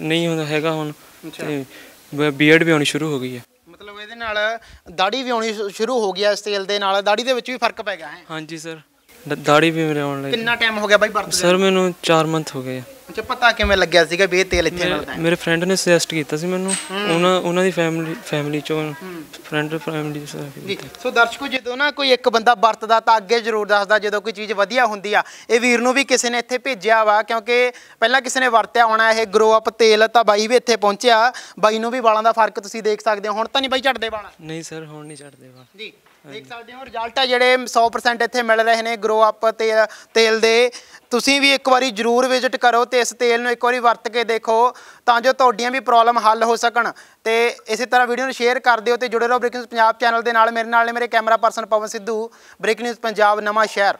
ਨਹੀਂ ਹੁੰਦਾ ਹੈਗਾ ਹੁਣ ਤੇ ਬੀਅਰਡ ਵੀ ਆਉਣੀ ਸ਼ੁਰੂ ਹੋ ਗਈ ਹੈ ਮਤਲਬ ਇਹਦੇ ਨਾਲ ਦਾੜੀ ਵੀ ਆਉਣੀ ਸ਼ੁਰੂ ਹੋ ਗਈ ਹੈ ਇਸ ਤੇਲ ਦੇ ਨਾਲ ਦਾੜੀ ਦੇ ਵਿੱਚ ਵੀ ਫਰਕ ਪੈ ਗਿਆ ਹੈ ਹਾਂਜੀ ਸਰ ਦਾੜੀ ਵੀ ਮੇਰੇ ਆਉਣ ਲੱਗੀ ਕਿੰਨਾ ਟਾਈਮ ਹੋ ਗਿਆ ਬਾਈ ਵਰਤ ਸਰ ਮੈਨੂੰ 4 ਮੰਥ ਹੋ ਗਏ ਅੱਛਾ ਪਤਾ ਕਿਵੇਂ ਲੱਗਿਆ ਸੀਗਾ ਵੀ ਇਹ ਤੇਲ ਇੱਥੇ ਮਿਲਦਾ ਹੈ ਮੇਰੇ ਫਰੈਂਡ ਨੇ ਸੁਜੈਸਟ ਕੀਤਾ ਸੀ ਮੈਨੂੰ ਉਹਨਾਂ ਉਹਨਾਂ ਦੀ ਫੈਮਿਲੀ ਫੈਮਿਲੀ ਚੋਂ ਫਰੈਂਡ ਫੈਮਿਲੀ ਜੀ ਸੋ ਦਰਸ਼ਕੋ ਜਦੋਂ ਨਾ ਕੋਈ ਇੱਕ ਬੰਦਾ ਵਰਤਦਾ ਤਾਂ ਅੱਗੇ ਜ਼ਰੂਰ ਦੱਸਦਾ ਜਦੋਂ ਕੋਈ ਚੀਜ਼ ਵਧੀਆ ਹੁੰਦੀ ਆ ਇਹ ਵੀਰ ਨੂੰ ਵੀ ਕਿਸੇ ਨੇ ਇੱਥੇ ਭੇਜਿਆ ਵਾ ਕਿਉਂਕਿ ਪਹਿਲਾਂ ਕਿਸੇ ਨੇ ਵਰਤਿਆ ਹੋਣਾ ਇਹ ਗਰੋ ਅਪ ਤੇਲ ਤਾਂ ਬਾਈ ਵੀ ਇੱਥੇ ਪਹੁੰਚਿਆ ਬਾਈ ਨੂੰ ਵੀ ਵਾਲਾਂ ਦਾ ਫਰਕ ਤੁਸੀਂ ਦੇਖ ਸਕਦੇ ਹੋ ਹੁਣ ਤਾਂ ਨਹੀਂ ਬਾਈ ਝੜਦੇ ਵਾਲ ਨਹੀਂ ਸਰ ਹੁਣ ਨਹੀਂ ਛੱਡਦੇ ਵਾ ਜੀ ਦੇਖ ਸਕਦੇ ਹੋ ਰਿਜ਼ਲਟ ਆ ਜਿਹੜੇ 100% ਇੱਥੇ ਮਿਲ ਰਹੇ ਨੇ ਗਰੋ ਅਪ ਤੇ ਤੇਲ ਦੇ ਤੁਸੀਂ ਵੀ ਇੱਕ ਵਾਰੀ ਜਰੂਰ ਵਿਜ਼ਿਟ ਕਰੋ ਤੇ ਇਸ ਤੇਲ ਨੂੰ ਇੱਕ ਵਾਰੀ ਵਰਤ ਕੇ ਦੇਖੋ ਤਾਂ ਜੋ ਤੁਹਾਡੀਆਂ ਵੀ ਪ੍ਰੋਬਲਮ ਹੱਲ ਹੋ ਸਕਣ ਤੇ ਇਸੇ ਤਰ੍ਹਾਂ ਵੀਡੀਓ ਨੂੰ ਸ਼ੇਅਰ ਕਰ ਦਿਓ ਤੇ ਜੁੜੇ ਰਹੋ ਬ੍ਰੇਕਿੰਗ ਪੰਜਾਬ ਚੈਨਲ ਦੇ ਨਾਲ ਮੇਰੇ ਨਾਲ ਨੇ ਮੇਰੇ camera person Pawan Sidhu breaking news Punjab ਨਵਾਂ ਸ਼ਹਿਰ